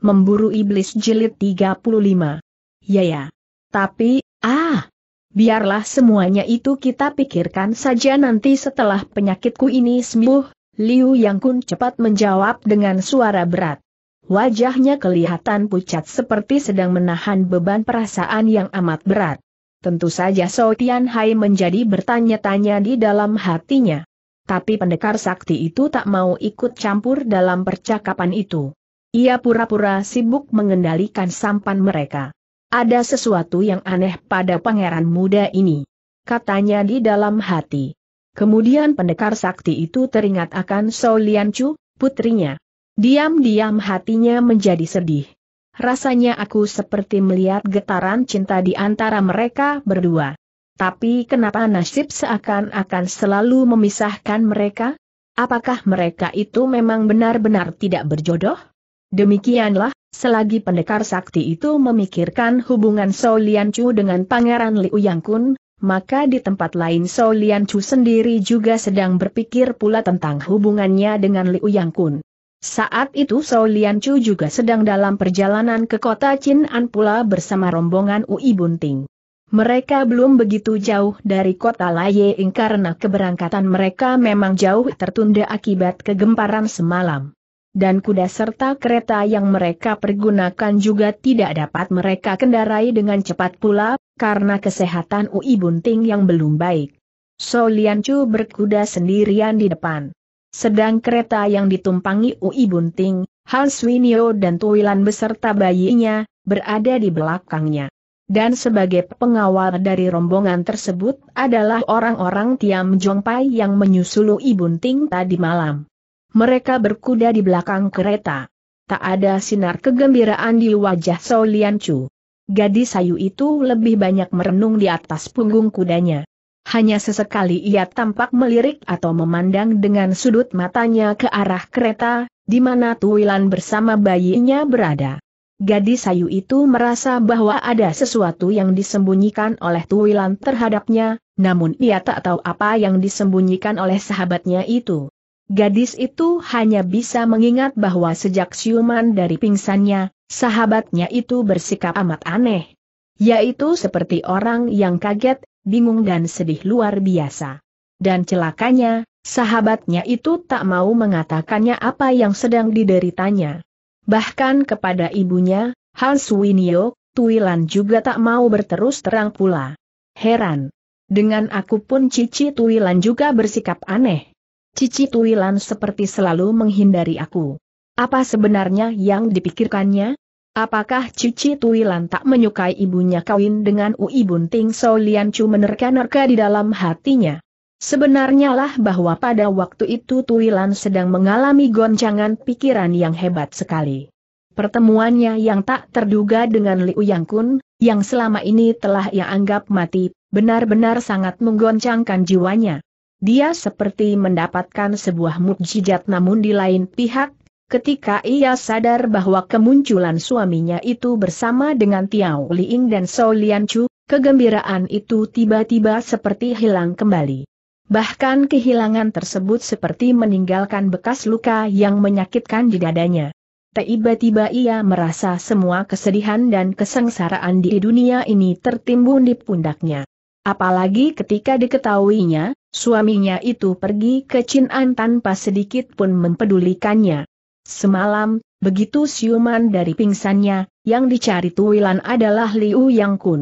Memburu Iblis Jilid 35. Ya ya. Tapi, ah, biarlah semuanya itu kita pikirkan saja nanti setelah penyakitku ini sembuh, Liu Yang Kun cepat menjawab dengan suara berat. Wajahnya kelihatan pucat seperti sedang menahan beban perasaan yang amat berat. Tentu saja So Tian Hai menjadi bertanya-tanya di dalam hatinya. Tapi pendekar sakti itu tak mau ikut campur dalam percakapan itu. Ia pura-pura sibuk mengendalikan sampan mereka. Ada sesuatu yang aneh pada pangeran muda ini. Katanya di dalam hati. Kemudian pendekar sakti itu teringat akan Sou Chu, putrinya. Diam-diam hatinya menjadi sedih. Rasanya aku seperti melihat getaran cinta di antara mereka berdua. Tapi kenapa nasib seakan-akan selalu memisahkan mereka? Apakah mereka itu memang benar-benar tidak berjodoh? Demikianlah, selagi pendekar sakti itu memikirkan hubungan So Lian Chu dengan Pangeran Liu Yang Kun, maka di tempat lain So Lian Chu sendiri juga sedang berpikir pula tentang hubungannya dengan Liu Yang Kun. Saat itu So Lian Chu juga sedang dalam perjalanan ke kota Chin'an pula bersama rombongan Ui Bunting. Mereka belum begitu jauh dari kota Laying karena keberangkatan mereka memang jauh tertunda akibat kegemparan semalam dan kuda serta kereta yang mereka pergunakan juga tidak dapat mereka kendarai dengan cepat pula, karena kesehatan Ui Bunting yang belum baik. So Lian Chu berkuda sendirian di depan. Sedang kereta yang ditumpangi Ui Bunting, Han Swinio dan Tuilan beserta bayinya, berada di belakangnya. Dan sebagai pengawal dari rombongan tersebut adalah orang-orang Tiam Jongpai yang menyusul Ui Bunting tadi malam. Mereka berkuda di belakang kereta. Tak ada sinar kegembiraan di wajah Sao Chu. Gadis sayu itu lebih banyak merenung di atas punggung kudanya. Hanya sesekali ia tampak melirik atau memandang dengan sudut matanya ke arah kereta, di mana Tuilan bersama bayinya berada. Gadis sayu itu merasa bahwa ada sesuatu yang disembunyikan oleh Tuilan terhadapnya, namun ia tak tahu apa yang disembunyikan oleh sahabatnya itu. Gadis itu hanya bisa mengingat bahwa sejak siuman dari pingsannya, sahabatnya itu bersikap amat aneh. Yaitu seperti orang yang kaget, bingung dan sedih luar biasa. Dan celakanya, sahabatnya itu tak mau mengatakannya apa yang sedang dideritanya. Bahkan kepada ibunya, Hans Winio, Tuilan juga tak mau berterus terang pula. Heran. Dengan aku pun Cici Tuilan juga bersikap aneh. Cici Tuilan seperti selalu menghindari aku. Apa sebenarnya yang dipikirkannya? Apakah Cici Tuilan tak menyukai ibunya kawin dengan Ui Bunting Solian Chu menerka-nerka di dalam hatinya? Sebenarnya lah bahwa pada waktu itu Tuilan sedang mengalami goncangan pikiran yang hebat sekali. Pertemuannya yang tak terduga dengan Liu Yang Kun, yang selama ini telah ia anggap mati, benar-benar sangat menggoncangkan jiwanya. Dia seperti mendapatkan sebuah mukjizat namun di lain pihak, ketika ia sadar bahwa kemunculan suaminya itu bersama dengan Tiao Liing dan Sou Lian Chu, kegembiraan itu tiba-tiba seperti hilang kembali. Bahkan kehilangan tersebut seperti meninggalkan bekas luka yang menyakitkan di dadanya. Tiba-tiba ia merasa semua kesedihan dan kesengsaraan di dunia ini tertimbun di pundaknya. Apalagi ketika diketahuinya, Suaminya itu pergi ke Cina tanpa sedikit pun mempedulikannya. Semalam, begitu siuman dari pingsannya, yang dicari Tuwilan adalah Liu Yang Kun.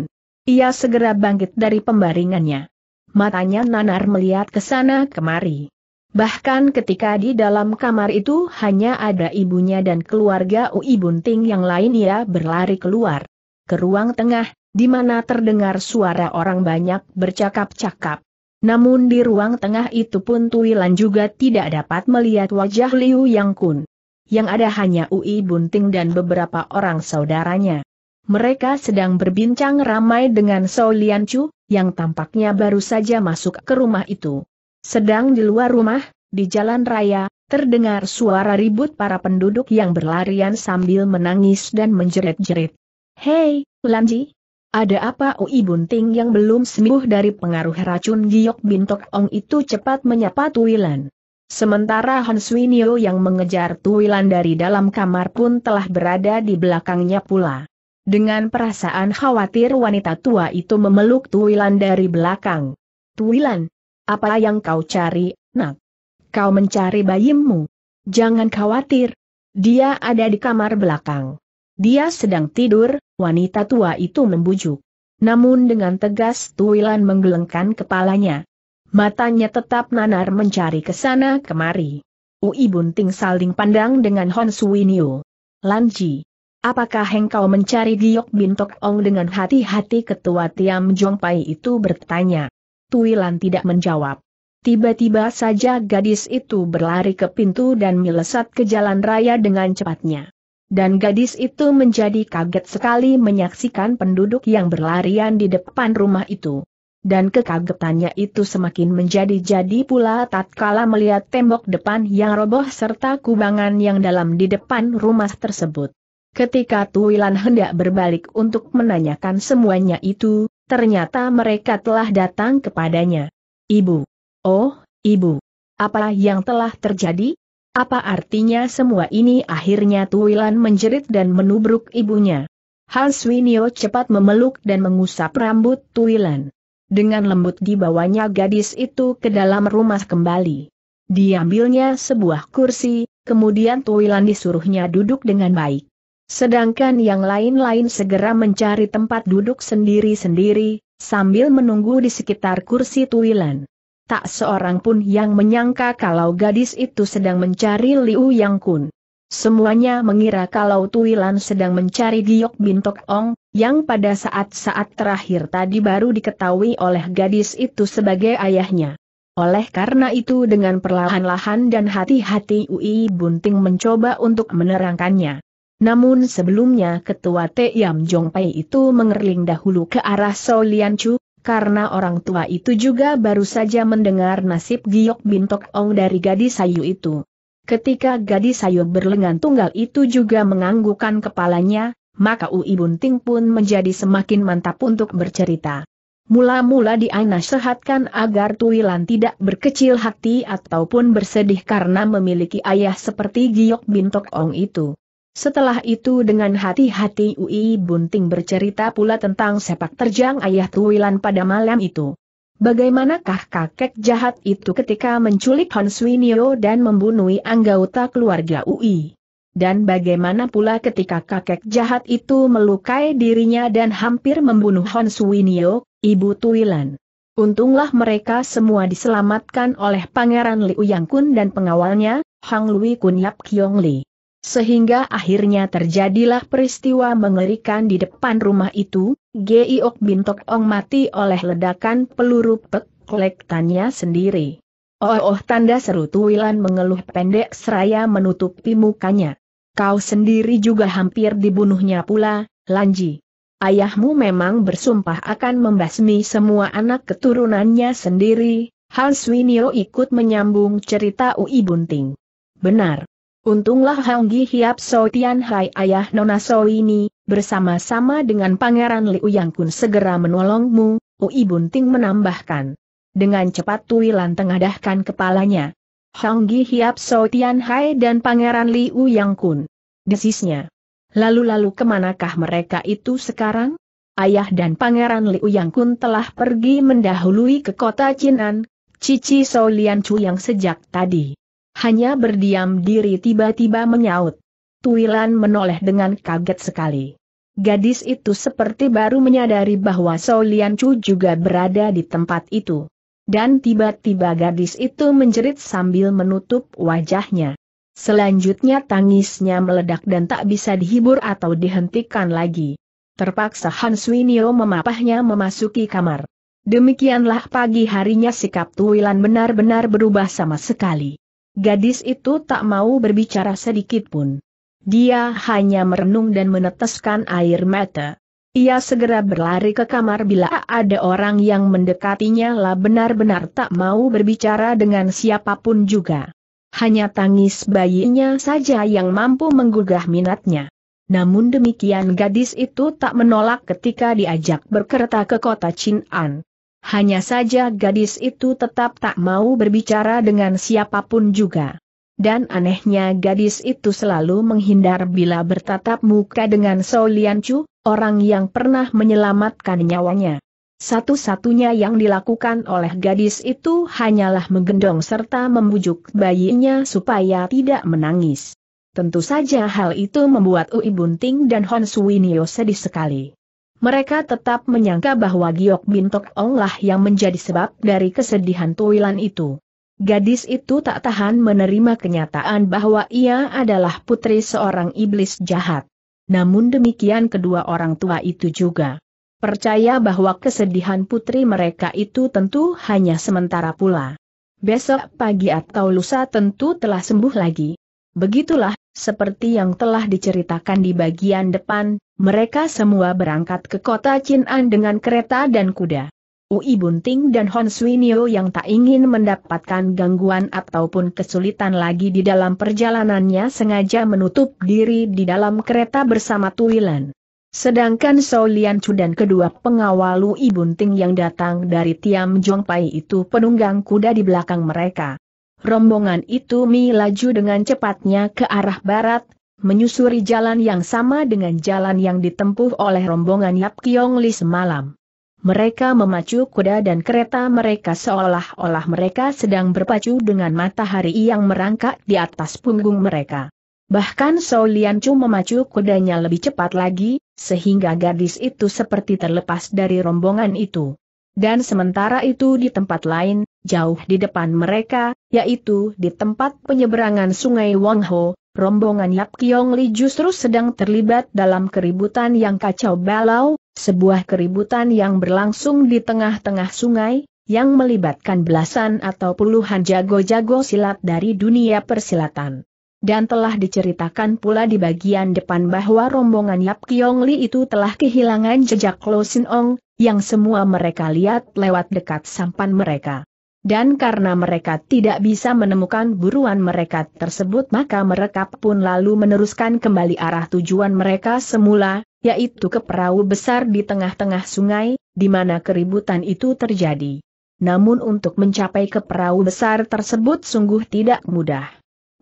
Ia segera bangkit dari pembaringannya. Matanya nanar melihat ke sana kemari. Bahkan ketika di dalam kamar itu hanya ada ibunya dan keluarga Ui Bunting yang lain ia berlari keluar. Ke ruang tengah, di mana terdengar suara orang banyak bercakap-cakap. Namun di ruang tengah itu pun Tuilan juga tidak dapat melihat wajah Liu Yang Kun. Yang ada hanya Ui Bunting dan beberapa orang saudaranya. Mereka sedang berbincang ramai dengan So Lian Chu, yang tampaknya baru saja masuk ke rumah itu. Sedang di luar rumah, di jalan raya, Terdengar suara ribut para penduduk yang berlarian sambil menangis dan menjerit-jerit. Hei, Lanji, ada apa Ui Bunting yang belum sembuh dari pengaruh racun giok bintok ong itu cepat menyapa Tuilan. Sementara Han yang mengejar Tuilan dari dalam kamar pun telah berada di belakangnya pula. Dengan perasaan khawatir wanita tua itu memeluk Tuilan dari belakang. Tuilan, apa yang kau cari, nak? Kau mencari bayimu. Jangan khawatir. Dia ada di kamar belakang. Dia sedang tidur, wanita tua itu membujuk. Namun dengan tegas Tuilan menggelengkan kepalanya. Matanya tetap nanar mencari ke sana kemari. Ui Bunting saling pandang dengan Hon Suwinio. Lanji. Apakah engkau mencari Giok Bintok Ong dengan hati-hati ketua Tiam Jong Jongpai itu bertanya. Tuilan tidak menjawab. Tiba-tiba saja gadis itu berlari ke pintu dan melesat ke jalan raya dengan cepatnya. Dan gadis itu menjadi kaget sekali menyaksikan penduduk yang berlarian di depan rumah itu. Dan kekagetannya itu semakin menjadi-jadi pula tatkala melihat tembok depan yang roboh serta kubangan yang dalam di depan rumah tersebut. Ketika Tuilan hendak berbalik untuk menanyakan semuanya itu, ternyata mereka telah datang kepadanya. Ibu. Oh, ibu. Apa yang telah terjadi? Apa artinya semua ini akhirnya Tuilan menjerit dan menubruk ibunya. Han Swinio cepat memeluk dan mengusap rambut Tuilan. Dengan lembut dibawanya gadis itu ke dalam rumah kembali. Diambilnya sebuah kursi, kemudian Tuilan disuruhnya duduk dengan baik. Sedangkan yang lain-lain segera mencari tempat duduk sendiri-sendiri, sambil menunggu di sekitar kursi Tuilan. Tak seorang pun yang menyangka kalau gadis itu sedang mencari Liu Yang Kun. Semuanya mengira kalau Tuilan sedang mencari Giok Bintok Ong, yang pada saat-saat terakhir tadi baru diketahui oleh gadis itu sebagai ayahnya. Oleh karena itu dengan perlahan-lahan dan hati-hati Ui Bunting mencoba untuk menerangkannya. Namun sebelumnya ketua Te Yam Jong Pai itu mengerling dahulu ke arah Solian Chu, karena orang tua itu juga baru saja mendengar nasib Giok Bintok Ong dari gadis sayu itu. Ketika gadis sayu berlengan tunggal itu juga menganggukkan kepalanya, maka Ui Bunting pun menjadi semakin mantap untuk bercerita. Mula-mula diana sehatkan agar Tuilan tidak berkecil hati ataupun bersedih karena memiliki ayah seperti Giok Bintok Ong itu. Setelah itu dengan hati-hati Ui Bunting bercerita pula tentang sepak terjang ayah Tuwilan pada malam itu. Bagaimanakah kakek jahat itu ketika menculik Hon Swinio dan membunuh anggota keluarga Ui? Dan bagaimana pula ketika kakek jahat itu melukai dirinya dan hampir membunuh Hon Swinio, ibu Tuwilan? Untunglah mereka semua diselamatkan oleh Pangeran Liu Yang Kun dan pengawalnya, Hang Lui Kun Yap Kiong Li. Sehingga akhirnya terjadilah peristiwa mengerikan di depan rumah itu, Giok Bintok Ong mati oleh ledakan peluru pek sendiri. Oh, oh tanda seru Tuwilan mengeluh pendek seraya menutupi mukanya. Kau sendiri juga hampir dibunuhnya pula, Lanji. Ayahmu memang bersumpah akan membasmi semua anak keturunannya sendiri, Hans Winio ikut menyambung cerita Ui Bunting. Benar, Untunglah Gi Hiap So Tian Hai ayah Nona So ini, bersama-sama dengan Pangeran Liu Yang Kun segera menolongmu, Ui Bunting menambahkan. Dengan cepat Tui Lan tengadahkan kepalanya. Gi Hiap So Tian Hai dan Pangeran Liu Yang Kun. Desisnya. Lalu-lalu kemanakah mereka itu sekarang? Ayah dan Pangeran Liu Yang Kun telah pergi mendahului ke kota Chinan, Cici So Lian Chu yang sejak tadi hanya berdiam diri tiba-tiba menyaut. Tuilan menoleh dengan kaget sekali. Gadis itu seperti baru menyadari bahwa Solian Chu juga berada di tempat itu. Dan tiba-tiba gadis itu menjerit sambil menutup wajahnya. Selanjutnya tangisnya meledak dan tak bisa dihibur atau dihentikan lagi. Terpaksa Han Swinio memapahnya memasuki kamar. Demikianlah pagi harinya sikap Tuilan benar-benar berubah sama sekali. Gadis itu tak mau berbicara sedikit pun. Dia hanya merenung dan meneteskan air mata. Ia segera berlari ke kamar bila ada orang yang mendekatinya lah benar-benar tak mau berbicara dengan siapapun juga. Hanya tangis bayinya saja yang mampu menggugah minatnya. Namun demikian gadis itu tak menolak ketika diajak berkereta ke kota Chin'an hanya saja gadis itu tetap tak mau berbicara dengan siapapun juga. Dan anehnya gadis itu selalu menghindar bila bertatap muka dengan Soliancu, orang yang pernah menyelamatkan nyawanya. Satu-satunya yang dilakukan oleh gadis itu hanyalah menggendong serta membujuk bayinya supaya tidak menangis. Tentu saja hal itu membuat Ui Bunting dan Hon Suwinio sedih sekali. Mereka tetap menyangka bahwa Giok Bintok Ong yang menjadi sebab dari kesedihan Tuilan itu. Gadis itu tak tahan menerima kenyataan bahwa ia adalah putri seorang iblis jahat. Namun demikian kedua orang tua itu juga percaya bahwa kesedihan putri mereka itu tentu hanya sementara pula. Besok pagi atau lusa tentu telah sembuh lagi. Begitulah, seperti yang telah diceritakan di bagian depan, mereka semua berangkat ke kota Chin'an dengan kereta dan kuda. Ui Bunting dan Hon Swinio yang tak ingin mendapatkan gangguan ataupun kesulitan lagi di dalam perjalanannya sengaja menutup diri di dalam kereta bersama Tuilan. Sedangkan Shou Lian Chu dan kedua pengawal Ui Bunting yang datang dari Tiam Jongpai itu penunggang kuda di belakang mereka. Rombongan itu melaju dengan cepatnya ke arah barat, menyusuri jalan yang sama dengan jalan yang ditempuh oleh rombongan Yap Kiong Li semalam. Mereka memacu kuda dan kereta mereka seolah-olah mereka sedang berpacu dengan matahari yang merangkak di atas punggung mereka. Bahkan Lian Chu memacu kudanya lebih cepat lagi, sehingga gadis itu seperti terlepas dari rombongan itu. Dan sementara itu di tempat lain, jauh di depan mereka, yaitu di tempat penyeberangan sungai Wangho, rombongan Yap Kiong Li justru sedang terlibat dalam keributan yang kacau balau, sebuah keributan yang berlangsung di tengah-tengah sungai, yang melibatkan belasan atau puluhan jago-jago silat dari dunia persilatan. Dan telah diceritakan pula di bagian depan bahwa rombongan Yap Kiong Li itu telah kehilangan jejak Lo Sin Ong, yang semua mereka lihat lewat dekat sampan mereka. Dan karena mereka tidak bisa menemukan buruan mereka tersebut maka mereka pun lalu meneruskan kembali arah tujuan mereka semula, yaitu ke perahu besar di tengah-tengah sungai, di mana keributan itu terjadi. Namun untuk mencapai ke perahu besar tersebut sungguh tidak mudah.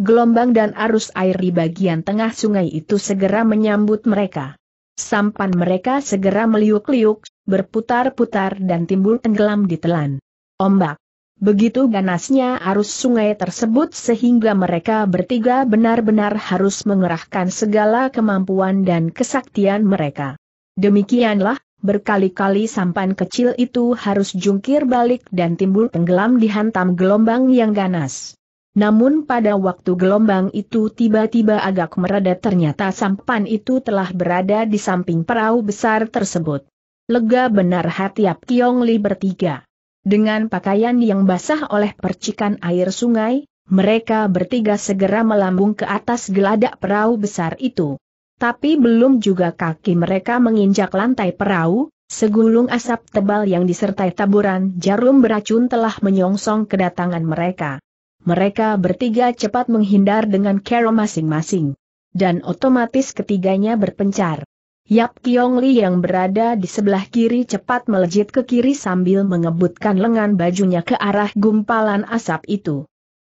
Gelombang dan arus air di bagian tengah sungai itu segera menyambut mereka. Sampan mereka segera meliuk-liuk, berputar-putar dan timbul tenggelam di telan. Ombak Begitu ganasnya arus sungai tersebut sehingga mereka bertiga benar-benar harus mengerahkan segala kemampuan dan kesaktian mereka. Demikianlah, berkali-kali sampan kecil itu harus jungkir balik dan timbul tenggelam dihantam gelombang yang ganas. Namun pada waktu gelombang itu tiba-tiba agak mereda ternyata sampan itu telah berada di samping perahu besar tersebut. Lega benar hati Ap Kiong Li bertiga. Dengan pakaian yang basah oleh percikan air sungai, mereka bertiga segera melambung ke atas geladak perahu besar itu. Tapi belum juga kaki mereka menginjak lantai perahu, segulung asap tebal yang disertai taburan jarum beracun telah menyongsong kedatangan mereka. Mereka bertiga cepat menghindar dengan kero masing-masing. Dan otomatis ketiganya berpencar. Yap Kiong Li yang berada di sebelah kiri cepat melejit ke kiri sambil mengebutkan lengan bajunya ke arah gumpalan asap itu.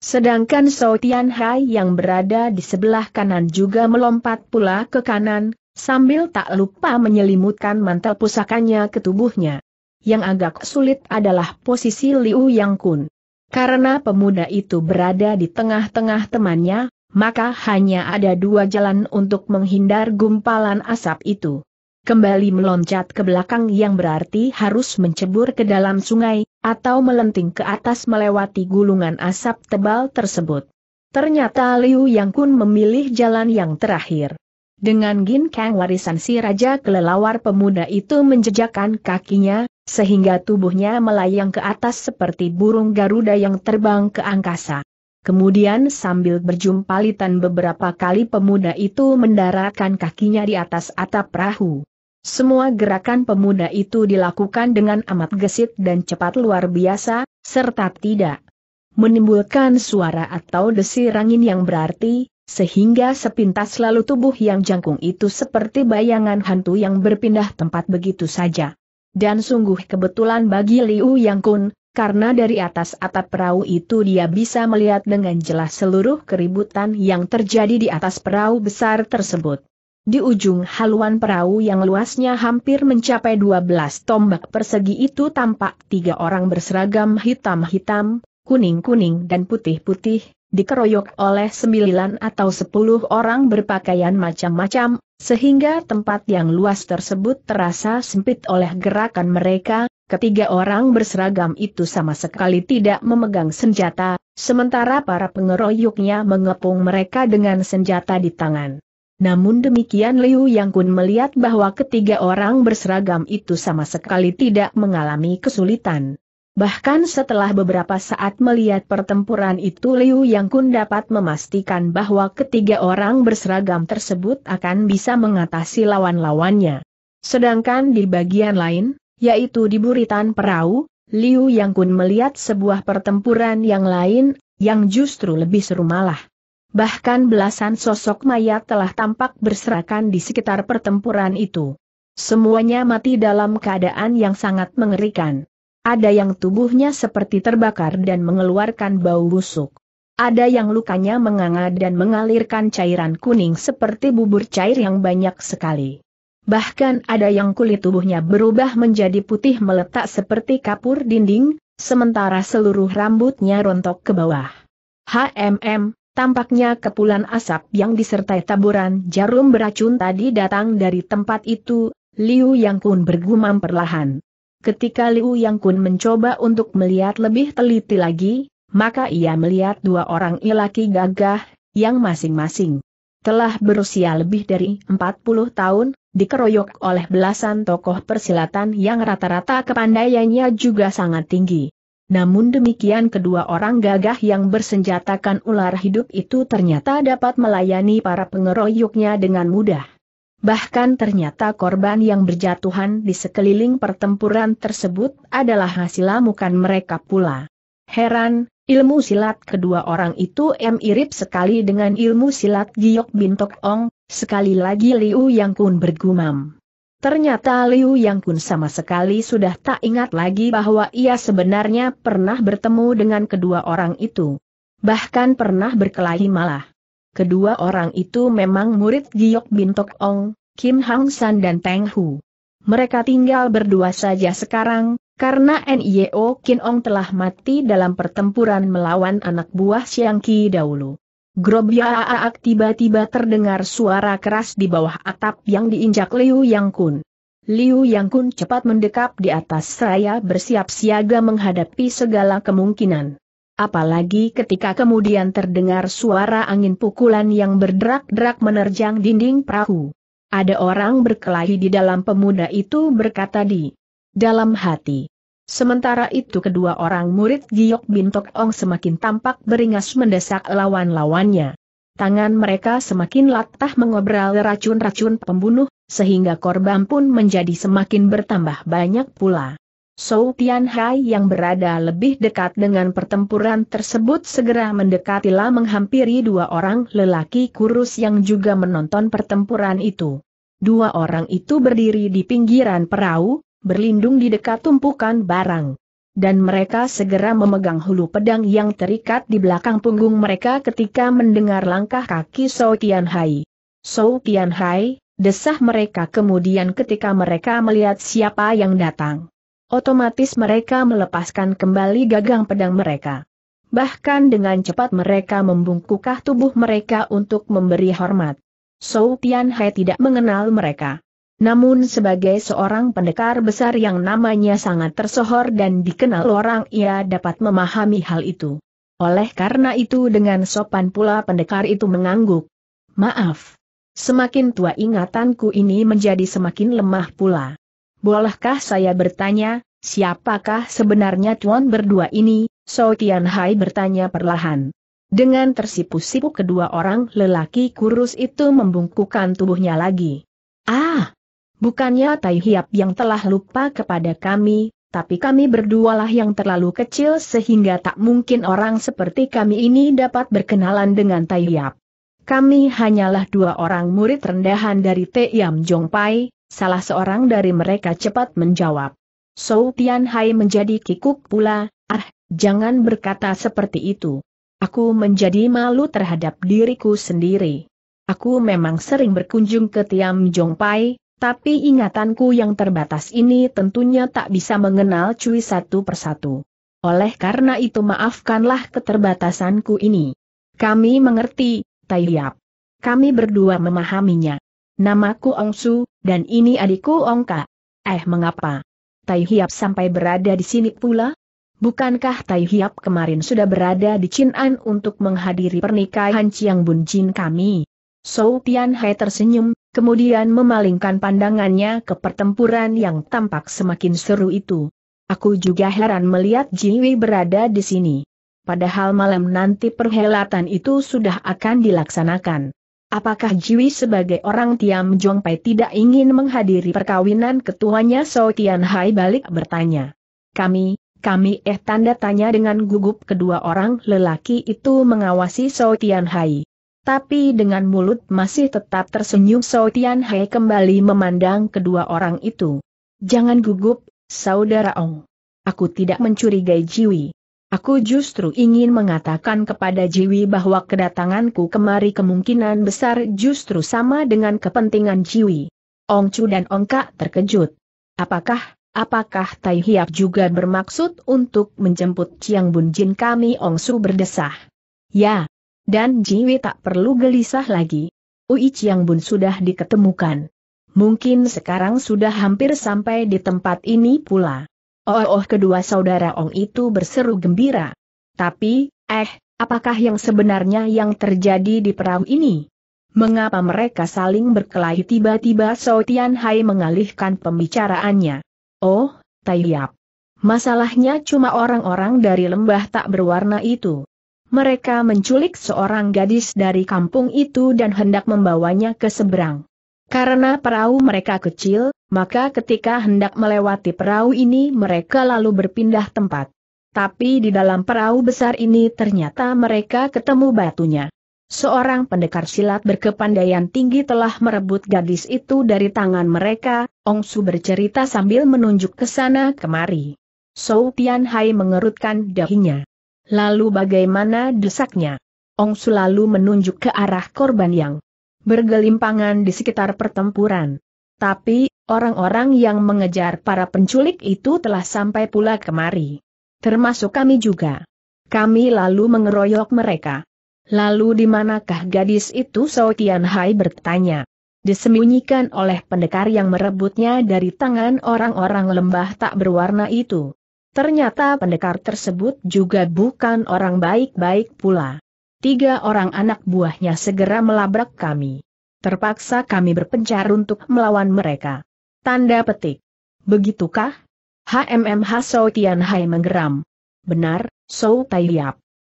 Sedangkan So Tian Hai yang berada di sebelah kanan juga melompat pula ke kanan, sambil tak lupa menyelimutkan mantel pusakanya ke tubuhnya. Yang agak sulit adalah posisi Liu Yang Kun. Karena pemuda itu berada di tengah-tengah temannya, maka hanya ada dua jalan untuk menghindar gumpalan asap itu. Kembali meloncat ke belakang yang berarti harus mencebur ke dalam sungai, atau melenting ke atas melewati gulungan asap tebal tersebut. Ternyata Liu Yang Kun memilih jalan yang terakhir. Dengan Gin Kang warisan si Raja Kelelawar pemuda itu menjejakkan kakinya, sehingga tubuhnya melayang ke atas seperti burung Garuda yang terbang ke angkasa. Kemudian sambil berjumpalitan beberapa kali pemuda itu mendaratkan kakinya di atas atap perahu. Semua gerakan pemuda itu dilakukan dengan amat gesit dan cepat luar biasa, serta tidak menimbulkan suara atau desir angin yang berarti, sehingga sepintas lalu tubuh yang jangkung itu seperti bayangan hantu yang berpindah tempat begitu saja. Dan sungguh kebetulan bagi Liu Yang Kun, karena dari atas atap perahu itu dia bisa melihat dengan jelas seluruh keributan yang terjadi di atas perahu besar tersebut. Di ujung haluan perahu yang luasnya hampir mencapai 12 tombak persegi itu tampak tiga orang berseragam hitam-hitam, kuning-kuning dan putih-putih, dikeroyok oleh sembilan atau sepuluh orang berpakaian macam-macam, sehingga tempat yang luas tersebut terasa sempit oleh gerakan mereka, ketiga orang berseragam itu sama sekali tidak memegang senjata, sementara para pengeroyoknya mengepung mereka dengan senjata di tangan. Namun demikian Liu Yang Kun melihat bahwa ketiga orang berseragam itu sama sekali tidak mengalami kesulitan. Bahkan setelah beberapa saat melihat pertempuran itu Liu Yang Kun dapat memastikan bahwa ketiga orang berseragam tersebut akan bisa mengatasi lawan-lawannya. Sedangkan di bagian lain, yaitu di buritan perahu, Liu Yang Kun melihat sebuah pertempuran yang lain, yang justru lebih seru malah. Bahkan belasan sosok mayat telah tampak berserakan di sekitar pertempuran itu. Semuanya mati dalam keadaan yang sangat mengerikan. Ada yang tubuhnya seperti terbakar dan mengeluarkan bau busuk. Ada yang lukanya menganga dan mengalirkan cairan kuning seperti bubur cair yang banyak sekali. Bahkan ada yang kulit tubuhnya berubah menjadi putih meletak seperti kapur dinding, sementara seluruh rambutnya rontok ke bawah. HMM, tampaknya kepulan asap yang disertai taburan jarum beracun tadi datang dari tempat itu, Liu Yang Kun bergumam perlahan. Ketika Liu Yang Kun mencoba untuk melihat lebih teliti lagi, maka ia melihat dua orang lelaki gagah, yang masing-masing telah berusia lebih dari 40 tahun, dikeroyok oleh belasan tokoh persilatan yang rata-rata kepandaiannya juga sangat tinggi. Namun demikian kedua orang gagah yang bersenjatakan ular hidup itu ternyata dapat melayani para pengeroyoknya dengan mudah. Bahkan ternyata korban yang berjatuhan di sekeliling pertempuran tersebut adalah hasil amukan mereka pula. Heran, ilmu silat kedua orang itu em mirip sekali dengan ilmu silat Giok Bintok Ong, sekali lagi Liu Yang Kun bergumam. Ternyata Liu Yang Kun sama sekali sudah tak ingat lagi bahwa ia sebenarnya pernah bertemu dengan kedua orang itu. Bahkan pernah berkelahi malah kedua orang itu memang murid Giok Bin Tok Ong, Kim Hang San dan Teng Hu. Mereka tinggal berdua saja sekarang, karena Nio Kin Ong telah mati dalam pertempuran melawan anak buah Siang Ki dahulu. Grobyaaak tiba-tiba terdengar suara keras di bawah atap yang diinjak Liu Yang Kun. Liu Yang Kun cepat mendekap di atas seraya bersiap siaga menghadapi segala kemungkinan. Apalagi ketika kemudian terdengar suara angin pukulan yang berderak-derak menerjang dinding perahu. Ada orang berkelahi di dalam pemuda itu berkata di dalam hati. Sementara itu kedua orang murid Giok Bintok Ong semakin tampak beringas mendesak lawan-lawannya. Tangan mereka semakin latah mengobral racun-racun pembunuh, sehingga korban pun menjadi semakin bertambah banyak pula. Sou Tianhai yang berada lebih dekat dengan pertempuran tersebut segera mendekati menghampiri dua orang lelaki kurus yang juga menonton pertempuran itu. Dua orang itu berdiri di pinggiran perahu, berlindung di dekat tumpukan barang. Dan mereka segera memegang hulu pedang yang terikat di belakang punggung mereka ketika mendengar langkah kaki Sou Tianhai. Hai. Sou Tianhai, desah mereka kemudian ketika mereka melihat siapa yang datang. Otomatis mereka melepaskan kembali gagang pedang mereka. Bahkan dengan cepat mereka membungkukah tubuh mereka untuk memberi hormat. Sou Hai tidak mengenal mereka. Namun sebagai seorang pendekar besar yang namanya sangat tersohor dan dikenal orang ia dapat memahami hal itu. Oleh karena itu dengan sopan pula pendekar itu mengangguk. Maaf. Semakin tua ingatanku ini menjadi semakin lemah pula. Bolehkah saya bertanya, siapakah sebenarnya tuan berdua ini? So Tian Hai bertanya perlahan. Dengan tersipu-sipu kedua orang lelaki kurus itu membungkukkan tubuhnya lagi. Ah! Bukannya Tai Hiap yang telah lupa kepada kami, tapi kami berdualah yang terlalu kecil sehingga tak mungkin orang seperti kami ini dapat berkenalan dengan Tai Hiap. Kami hanyalah dua orang murid rendahan dari Te Yam Jong Pai, Salah seorang dari mereka cepat menjawab. Sou Tianhai menjadi kikuk pula, ah, jangan berkata seperti itu. Aku menjadi malu terhadap diriku sendiri. Aku memang sering berkunjung ke Tiam Jong Pai, tapi ingatanku yang terbatas ini tentunya tak bisa mengenal Cui satu persatu. Oleh karena itu maafkanlah keterbatasanku ini. Kami mengerti, Tai Yap. Kami berdua memahaminya. Namaku Ong Su, dan ini adikku Ong Ka. Eh mengapa? Tai Hiap sampai berada di sini pula? Bukankah Tai Hiap kemarin sudah berada di Chin'an untuk menghadiri pernikahan Chiang Bun Jin kami? Sou Tian Hai tersenyum, kemudian memalingkan pandangannya ke pertempuran yang tampak semakin seru itu. Aku juga heran melihat Jiwi berada di sini. Padahal malam nanti perhelatan itu sudah akan dilaksanakan. Apakah Jiwi sebagai orang Tiam Jongpai tidak ingin menghadiri perkawinan ketuanya So Tian Hai balik bertanya. Kami, kami eh tanda tanya dengan gugup kedua orang lelaki itu mengawasi So Tian Hai. Tapi dengan mulut masih tetap tersenyum So Tian Hai kembali memandang kedua orang itu. Jangan gugup, Saudara Ong. Aku tidak mencurigai Jiwi. Aku justru ingin mengatakan kepada Jiwi bahwa kedatanganku kemari kemungkinan besar justru sama dengan kepentingan Jiwi. Ong Chu dan Ong Kak terkejut. Apakah, apakah Tai Hiap juga bermaksud untuk menjemput Chiang Bun Jin kami Ong Su berdesah? Ya. Dan Jiwi tak perlu gelisah lagi. Ui Chiang Bun sudah diketemukan. Mungkin sekarang sudah hampir sampai di tempat ini pula. Oh, oh kedua saudara Ong itu berseru gembira. Tapi, eh, apakah yang sebenarnya yang terjadi di perang ini? Mengapa mereka saling berkelahi tiba-tiba So Tian Hai mengalihkan pembicaraannya? Oh, Taiyap. Masalahnya cuma orang-orang dari lembah tak berwarna itu. Mereka menculik seorang gadis dari kampung itu dan hendak membawanya ke seberang. Karena perahu mereka kecil, maka ketika hendak melewati perahu ini mereka lalu berpindah tempat. Tapi di dalam perahu besar ini ternyata mereka ketemu batunya. Seorang pendekar silat berkepandaian tinggi telah merebut gadis itu dari tangan mereka, Ong Su bercerita sambil menunjuk ke sana kemari. Sou Tian Hai mengerutkan dahinya. Lalu bagaimana desaknya? Ong Su lalu menunjuk ke arah korban yang bergelimpangan di sekitar pertempuran. Tapi, orang-orang yang mengejar para penculik itu telah sampai pula kemari. Termasuk kami juga. Kami lalu mengeroyok mereka. Lalu di manakah gadis itu Tian Hai bertanya. Disembunyikan oleh pendekar yang merebutnya dari tangan orang-orang lembah tak berwarna itu. Ternyata pendekar tersebut juga bukan orang baik-baik pula tiga orang anak buahnya segera melabrak kami. Terpaksa kami berpencar untuk melawan mereka. Tanda petik. Begitukah? HMMH Sou Tianhai menggeram. Benar, Sou Tai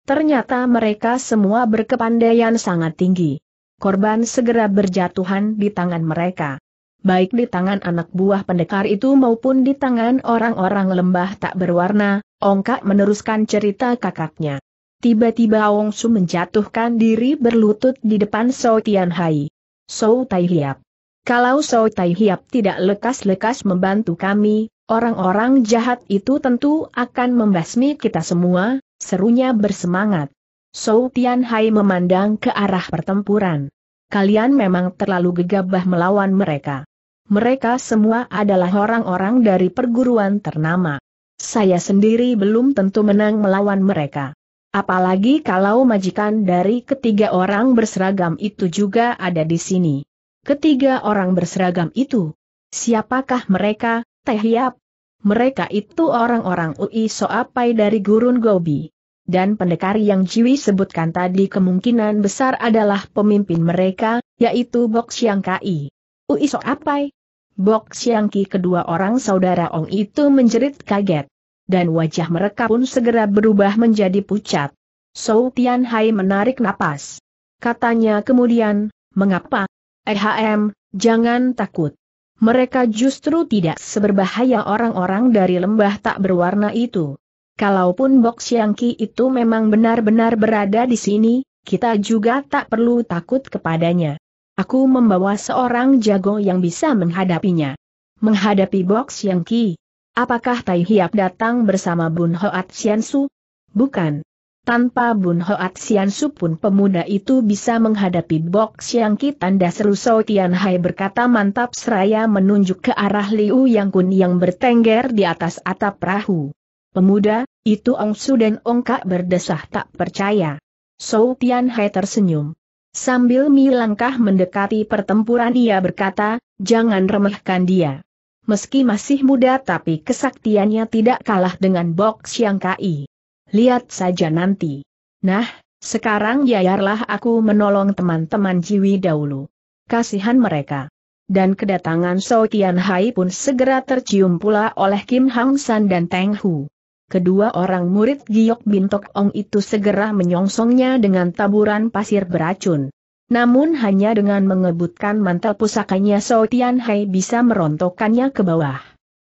Ternyata mereka semua berkepandaian sangat tinggi. Korban segera berjatuhan di tangan mereka. Baik di tangan anak buah pendekar itu maupun di tangan orang-orang lembah tak berwarna, Ongkak meneruskan cerita kakaknya. Tiba-tiba Ong Su menjatuhkan diri berlutut di depan So Tian Hai. So Tai Hiap. Kalau So Tai Hiap tidak lekas-lekas membantu kami, orang-orang jahat itu tentu akan membasmi kita semua, serunya bersemangat. So Tian Hai memandang ke arah pertempuran. Kalian memang terlalu gegabah melawan mereka. Mereka semua adalah orang-orang dari perguruan ternama. Saya sendiri belum tentu menang melawan mereka. Apalagi kalau majikan dari ketiga orang berseragam itu juga ada di sini. Ketiga orang berseragam itu. Siapakah mereka, Teh Hiap? Mereka itu orang-orang UI Soapai dari Gurun Gobi. Dan pendekar yang Jiwi sebutkan tadi kemungkinan besar adalah pemimpin mereka, yaitu Bok Siang Kai. UI Soapai? Bok Siang Ki kedua orang saudara Ong itu menjerit kaget dan wajah mereka pun segera berubah menjadi pucat. Sou Tian Hai menarik napas. Katanya kemudian, mengapa? Ehm, jangan takut. Mereka justru tidak seberbahaya orang-orang dari lembah tak berwarna itu. Kalaupun Box Yangki itu memang benar-benar berada di sini, kita juga tak perlu takut kepadanya. Aku membawa seorang jago yang bisa menghadapinya. Menghadapi Box Yangki, Apakah Tai Hiap datang bersama Bun Hoat Su? Bukan. Tanpa Bun Hoat Su pun pemuda itu bisa menghadapi box yang Tanda seru So Tian Hai berkata mantap seraya menunjuk ke arah Liu Yang Kun yang bertengger di atas atap perahu. Pemuda, itu Ong Su dan Ong Kak berdesah tak percaya. So Tian Hai tersenyum. Sambil melangkah mendekati pertempuran ia berkata, jangan remehkan dia meski masih muda tapi kesaktiannya tidak kalah dengan Bok Siang Kai. Lihat saja nanti. Nah, sekarang biarlah aku menolong teman-teman Jiwi dahulu. Kasihan mereka. Dan kedatangan So Tian Hai pun segera tercium pula oleh Kim Hang San dan Teng Hu. Kedua orang murid Giok Bintok Ong itu segera menyongsongnya dengan taburan pasir beracun. Namun hanya dengan mengebutkan mantel pusakanya So Tian Hai bisa merontokkannya ke bawah.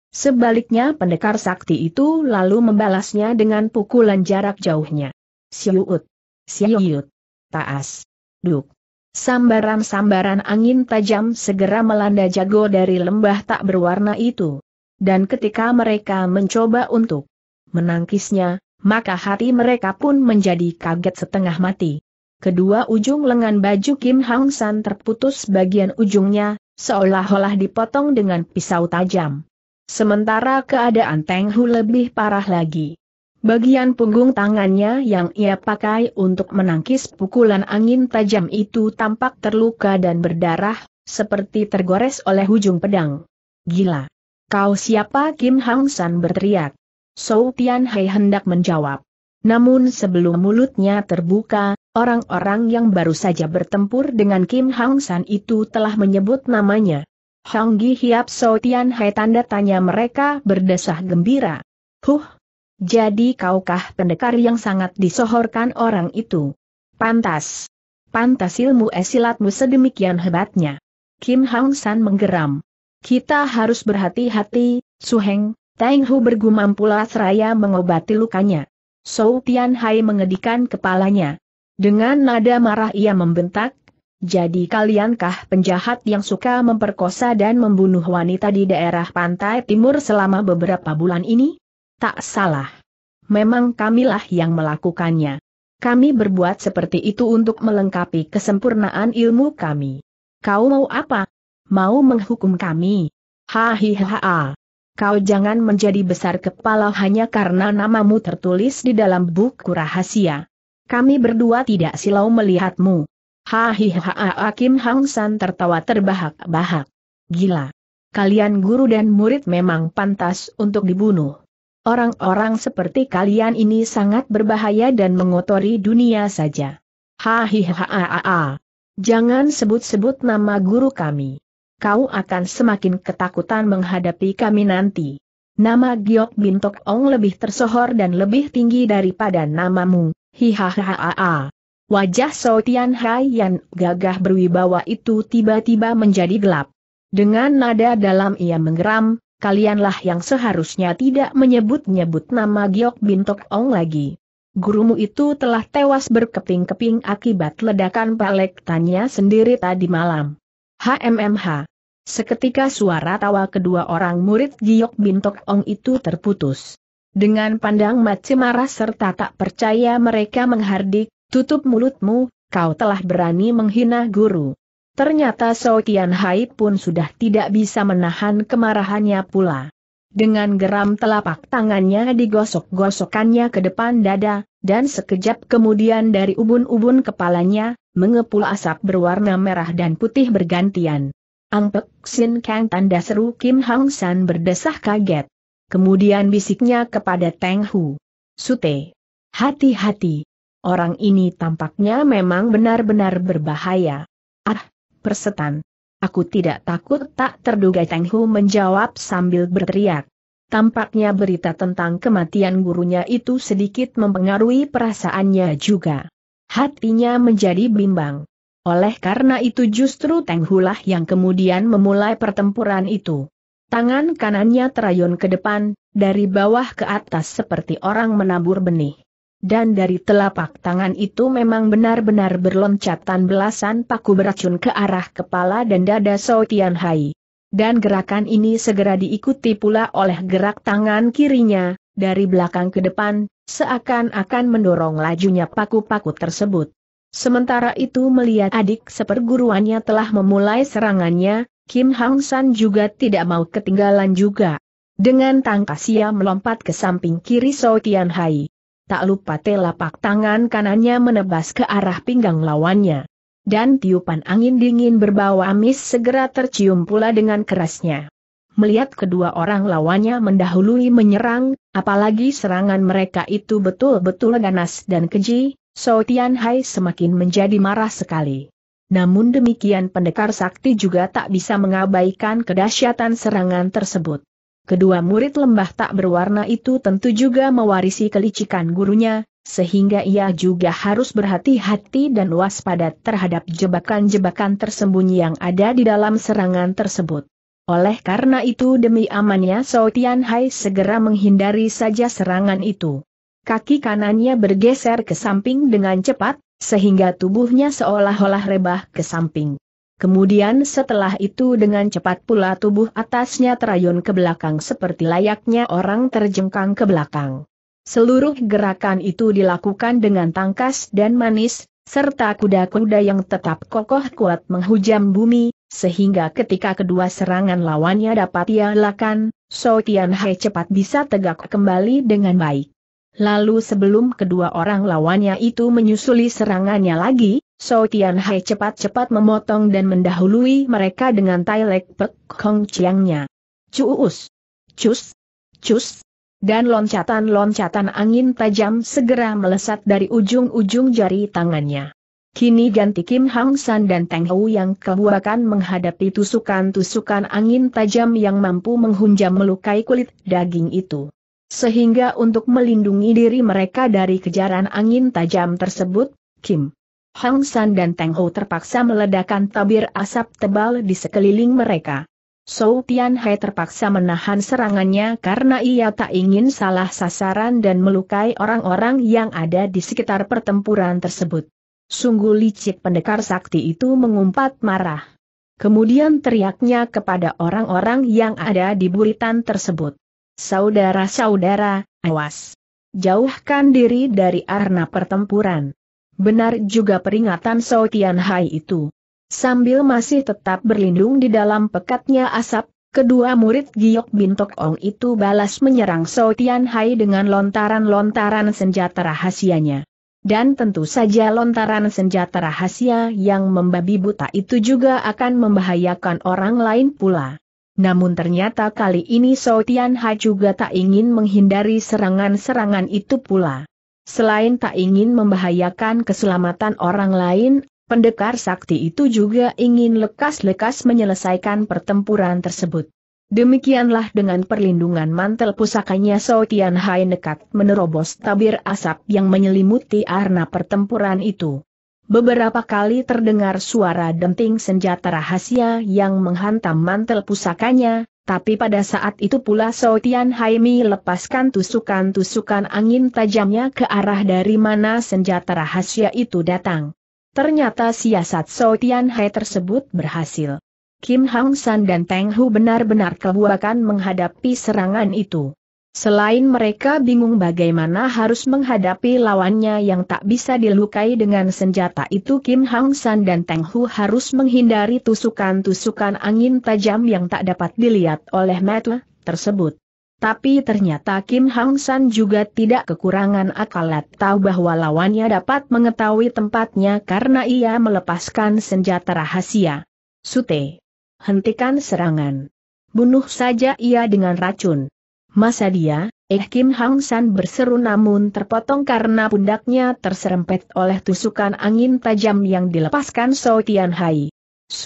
Sebaliknya pendekar sakti itu lalu membalasnya dengan pukulan jarak jauhnya. Siuut. Siut. Taas. Duk. Sambaran-sambaran angin tajam segera melanda jago dari lembah tak berwarna itu. Dan ketika mereka mencoba untuk menangkisnya, maka hati mereka pun menjadi kaget setengah mati kedua ujung lengan baju Kim Hang San terputus bagian ujungnya, seolah-olah dipotong dengan pisau tajam. Sementara keadaan Teng Hu lebih parah lagi. Bagian punggung tangannya yang ia pakai untuk menangkis pukulan angin tajam itu tampak terluka dan berdarah, seperti tergores oleh ujung pedang. Gila! Kau siapa Kim Hang San berteriak. Sou Tian Hai hendak menjawab. Namun sebelum mulutnya terbuka, Orang-orang yang baru saja bertempur dengan Kim Hang San itu telah menyebut namanya. Hang Gi Hiap So Tian Hai tanda tanya mereka berdesah gembira. Huh! Jadi kaukah pendekar yang sangat disohorkan orang itu? Pantas! Pantas ilmu esilatmu sedemikian hebatnya. Kim Hang San menggeram. Kita harus berhati-hati, Su Heng. Teng Hu bergumam pula seraya mengobati lukanya. So Tian Hai mengedikan kepalanya. Dengan nada marah ia membentak, jadi kaliankah penjahat yang suka memperkosa dan membunuh wanita di daerah pantai timur selama beberapa bulan ini? Tak salah. Memang kamilah yang melakukannya. Kami berbuat seperti itu untuk melengkapi kesempurnaan ilmu kami. Kau mau apa? Mau menghukum kami? Hahihaha. Kau jangan menjadi besar kepala hanya karena namamu tertulis di dalam buku rahasia. Kami berdua tidak silau melihatmu. Hahiha Hakim Hang San tertawa terbahak-bahak. Gila. Kalian guru dan murid memang pantas untuk dibunuh. Orang-orang seperti kalian ini sangat berbahaya dan mengotori dunia saja. Hahiha Jangan sebut-sebut nama guru kami. Kau akan semakin ketakutan menghadapi kami nanti. Nama Giok Bintok Ong lebih tersohor dan lebih tinggi daripada namamu. Hihahaha. Wajah Tian Hai yang gagah berwibawa itu tiba-tiba menjadi gelap. Dengan nada dalam ia menggeram, kalianlah yang seharusnya tidak menyebut-nyebut nama Giok Bintok Ong lagi. Gurumu itu telah tewas berkeping-keping akibat ledakan pelek tanya sendiri tadi malam. HMMH. Seketika suara tawa kedua orang murid Giok Bintok Ong itu terputus. Dengan pandang mati marah serta tak percaya mereka menghardik, tutup mulutmu, kau telah berani menghina guru. Ternyata So Tian Hai pun sudah tidak bisa menahan kemarahannya pula. Dengan geram telapak tangannya digosok-gosokannya ke depan dada, dan sekejap kemudian dari ubun-ubun kepalanya, mengepul asap berwarna merah dan putih bergantian. Angpek Sin Kang tanda seru Kim Hang San berdesah kaget. Kemudian bisiknya kepada Teng Hu. Sute. Hati-hati. Orang ini tampaknya memang benar-benar berbahaya. Ah, persetan. Aku tidak takut tak terduga Teng Hu menjawab sambil berteriak. Tampaknya berita tentang kematian gurunya itu sedikit mempengaruhi perasaannya juga. Hatinya menjadi bimbang. Oleh karena itu justru Teng Hulah yang kemudian memulai pertempuran itu. Tangan kanannya terayun ke depan, dari bawah ke atas seperti orang menabur benih. Dan dari telapak tangan itu memang benar-benar berloncatan belasan paku beracun ke arah kepala dan dada Sautian Tian Hai. Dan gerakan ini segera diikuti pula oleh gerak tangan kirinya, dari belakang ke depan, seakan-akan mendorong lajunya paku-paku tersebut. Sementara itu melihat adik seperguruannya telah memulai serangannya, Kim Hang San juga tidak mau ketinggalan juga. Dengan tangkas ia melompat ke samping kiri So Tian Hai. Tak lupa telapak tangan kanannya menebas ke arah pinggang lawannya. Dan tiupan angin dingin berbau amis segera tercium pula dengan kerasnya. Melihat kedua orang lawannya mendahului menyerang, apalagi serangan mereka itu betul-betul ganas dan keji, So Tian Hai semakin menjadi marah sekali. Namun demikian pendekar sakti juga tak bisa mengabaikan kedahsyatan serangan tersebut. Kedua murid lembah tak berwarna itu tentu juga mewarisi kelicikan gurunya, sehingga ia juga harus berhati-hati dan waspada terhadap jebakan-jebakan tersembunyi yang ada di dalam serangan tersebut. Oleh karena itu demi amannya Sao Tian Hai segera menghindari saja serangan itu. Kaki kanannya bergeser ke samping dengan cepat, sehingga tubuhnya seolah-olah rebah ke samping. Kemudian setelah itu dengan cepat pula tubuh atasnya terayun ke belakang seperti layaknya orang terjengkang ke belakang. Seluruh gerakan itu dilakukan dengan tangkas dan manis, serta kuda-kuda yang tetap kokoh kuat menghujam bumi, sehingga ketika kedua serangan lawannya dapat ia lakukan, So Tian He cepat bisa tegak kembali dengan baik. Lalu sebelum kedua orang lawannya itu menyusuli serangannya lagi, So Tian Hai cepat-cepat memotong dan mendahului mereka dengan Tai Lek Pek Kong Chiangnya. Cuus! Cus! Cus! Dan loncatan-loncatan angin tajam segera melesat dari ujung-ujung jari tangannya. Kini ganti Kim Hang San dan Teng Hou yang kebuakan menghadapi tusukan-tusukan angin tajam yang mampu menghunjam melukai kulit daging itu. Sehingga untuk melindungi diri mereka dari kejaran angin tajam tersebut, Kim Hang San dan Teng Ho terpaksa meledakkan tabir asap tebal di sekeliling mereka. Sou Tian Hai terpaksa menahan serangannya karena ia tak ingin salah sasaran dan melukai orang-orang yang ada di sekitar pertempuran tersebut. Sungguh licik pendekar sakti itu mengumpat marah. Kemudian teriaknya kepada orang-orang yang ada di buritan tersebut. Saudara-saudara, awas. Jauhkan diri dari arena pertempuran. Benar juga peringatan Sao Tian Hai itu. Sambil masih tetap berlindung di dalam pekatnya asap, kedua murid Giok Bintok Ong itu balas menyerang Sao Tian Hai dengan lontaran-lontaran senjata rahasianya. Dan tentu saja lontaran senjata rahasia yang membabi buta itu juga akan membahayakan orang lain pula. Namun ternyata kali ini So Tian Ha juga tak ingin menghindari serangan-serangan itu pula. Selain tak ingin membahayakan keselamatan orang lain, pendekar sakti itu juga ingin lekas-lekas menyelesaikan pertempuran tersebut. Demikianlah dengan perlindungan mantel pusakanya So Tian Hai nekat menerobos tabir asap yang menyelimuti arna pertempuran itu. Beberapa kali terdengar suara denting senjata rahasia yang menghantam mantel pusakanya, tapi pada saat itu pula Sotian Haimi lepaskan tusukan-tusukan angin tajamnya ke arah dari mana senjata rahasia itu datang. Ternyata siasat Tian Hai tersebut berhasil. Kim Hang San dan Teng Hu benar-benar kebuakan menghadapi serangan itu. Selain mereka bingung bagaimana harus menghadapi lawannya yang tak bisa dilukai dengan senjata itu Kim Hang San dan Teng Hu harus menghindari tusukan-tusukan angin tajam yang tak dapat dilihat oleh mata tersebut. Tapi ternyata Kim Hang San juga tidak kekurangan akalat tahu bahwa lawannya dapat mengetahui tempatnya karena ia melepaskan senjata rahasia. Sute. Hentikan serangan. Bunuh saja ia dengan racun. Masa dia, Eh Kim Hang San berseru namun terpotong karena pundaknya terserempet oleh tusukan angin tajam yang dilepaskan So Tian Hai.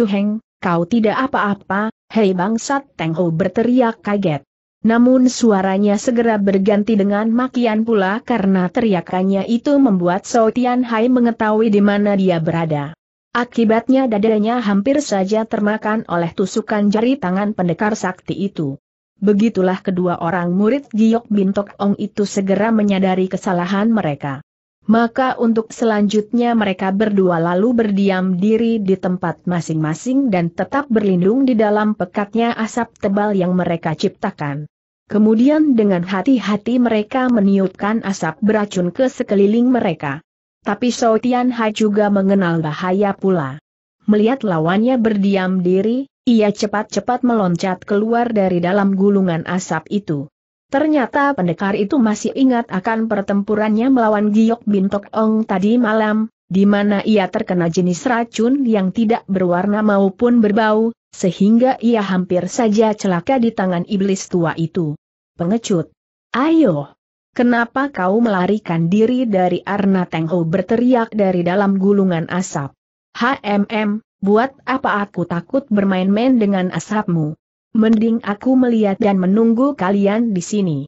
Heng, kau tidak apa-apa, hei bangsat Teng Ho berteriak kaget. Namun suaranya segera berganti dengan makian pula karena teriakannya itu membuat So Tian Hai mengetahui di mana dia berada. Akibatnya dadanya hampir saja termakan oleh tusukan jari tangan pendekar sakti itu. Begitulah kedua orang murid Giok Bintok Ong itu segera menyadari kesalahan mereka. Maka untuk selanjutnya mereka berdua lalu berdiam diri di tempat masing-masing dan tetap berlindung di dalam pekatnya asap tebal yang mereka ciptakan. Kemudian dengan hati-hati mereka meniupkan asap beracun ke sekeliling mereka. Tapi Sotian Hai juga mengenal bahaya pula. Melihat lawannya berdiam diri, ia cepat-cepat meloncat keluar dari dalam gulungan asap itu. Ternyata pendekar itu masih ingat akan pertempurannya melawan Giok Bintok Ong tadi malam, di mana ia terkena jenis racun yang tidak berwarna maupun berbau, sehingga ia hampir saja celaka di tangan iblis tua itu. Pengecut! Ayo! Kenapa kau melarikan diri dari Arna Tengho berteriak dari dalam gulungan asap? HMM, Buat apa aku takut bermain-main dengan asapmu? Mending aku melihat dan menunggu kalian di sini.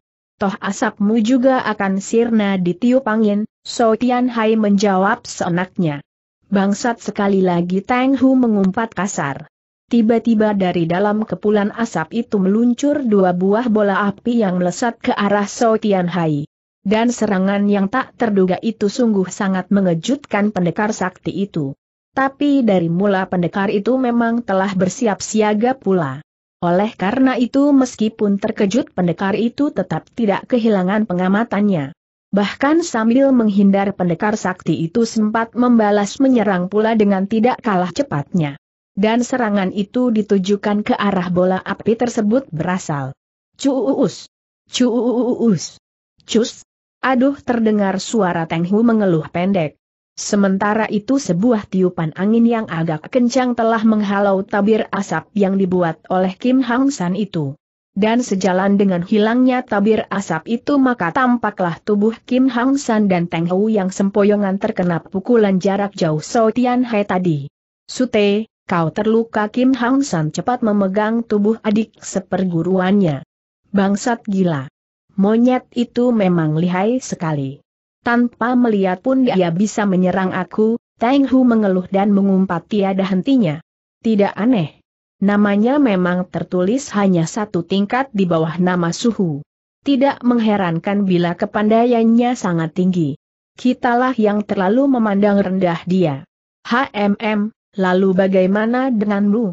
Toh asapmu juga akan sirna di tiup angin, So Tian Hai menjawab seenaknya. Bangsat sekali lagi Tang Hu mengumpat kasar. Tiba-tiba dari dalam kepulan asap itu meluncur dua buah bola api yang melesat ke arah So Tian Hai. Dan serangan yang tak terduga itu sungguh sangat mengejutkan pendekar sakti itu. Tapi dari mula pendekar itu memang telah bersiap siaga pula. Oleh karena itu meskipun terkejut pendekar itu tetap tidak kehilangan pengamatannya. Bahkan sambil menghindar pendekar sakti itu sempat membalas menyerang pula dengan tidak kalah cepatnya. Dan serangan itu ditujukan ke arah bola api tersebut berasal. Cuuus! Cuuus! Cus! Aduh terdengar suara Tenghu mengeluh pendek. Sementara itu sebuah tiupan angin yang agak kencang telah menghalau tabir asap yang dibuat oleh Kim Hang San itu. Dan sejalan dengan hilangnya tabir asap itu maka tampaklah tubuh Kim Hang San dan Teng Hou yang sempoyongan terkena pukulan jarak jauh So Tian Hai tadi. Sute, kau terluka Kim Hang San cepat memegang tubuh adik seperguruannya. Bangsat gila. Monyet itu memang lihai sekali tanpa melihat pun dia bisa menyerang aku, Tang Hu mengeluh dan mengumpat tiada hentinya. Tidak aneh. Namanya memang tertulis hanya satu tingkat di bawah nama suhu. Tidak mengherankan bila kepandaiannya sangat tinggi. Kitalah yang terlalu memandang rendah dia. HMM, lalu bagaimana denganmu?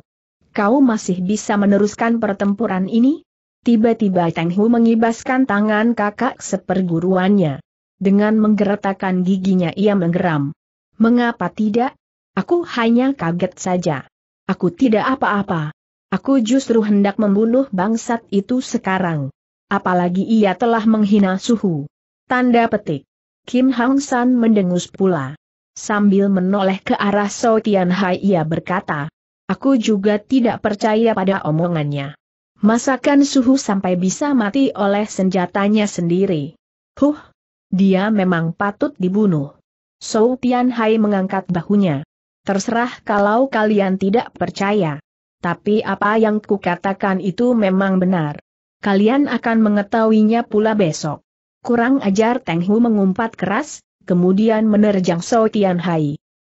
Kau masih bisa meneruskan pertempuran ini? Tiba-tiba Tang Hu mengibaskan tangan kakak seperguruannya. Dengan menggeretakan giginya ia menggeram. Mengapa tidak? Aku hanya kaget saja. Aku tidak apa-apa. Aku justru hendak membunuh bangsat itu sekarang. Apalagi ia telah menghina suhu. Tanda petik. Kim Hang San mendengus pula. Sambil menoleh ke arah So Tian Hai ia berkata, Aku juga tidak percaya pada omongannya. Masakan suhu sampai bisa mati oleh senjatanya sendiri. Huh, dia memang patut dibunuh. Sou Tian mengangkat bahunya. Terserah kalau kalian tidak percaya. Tapi apa yang kukatakan itu memang benar. Kalian akan mengetahuinya pula besok. Kurang ajar Teng Hu mengumpat keras, kemudian menerjang Sou Tian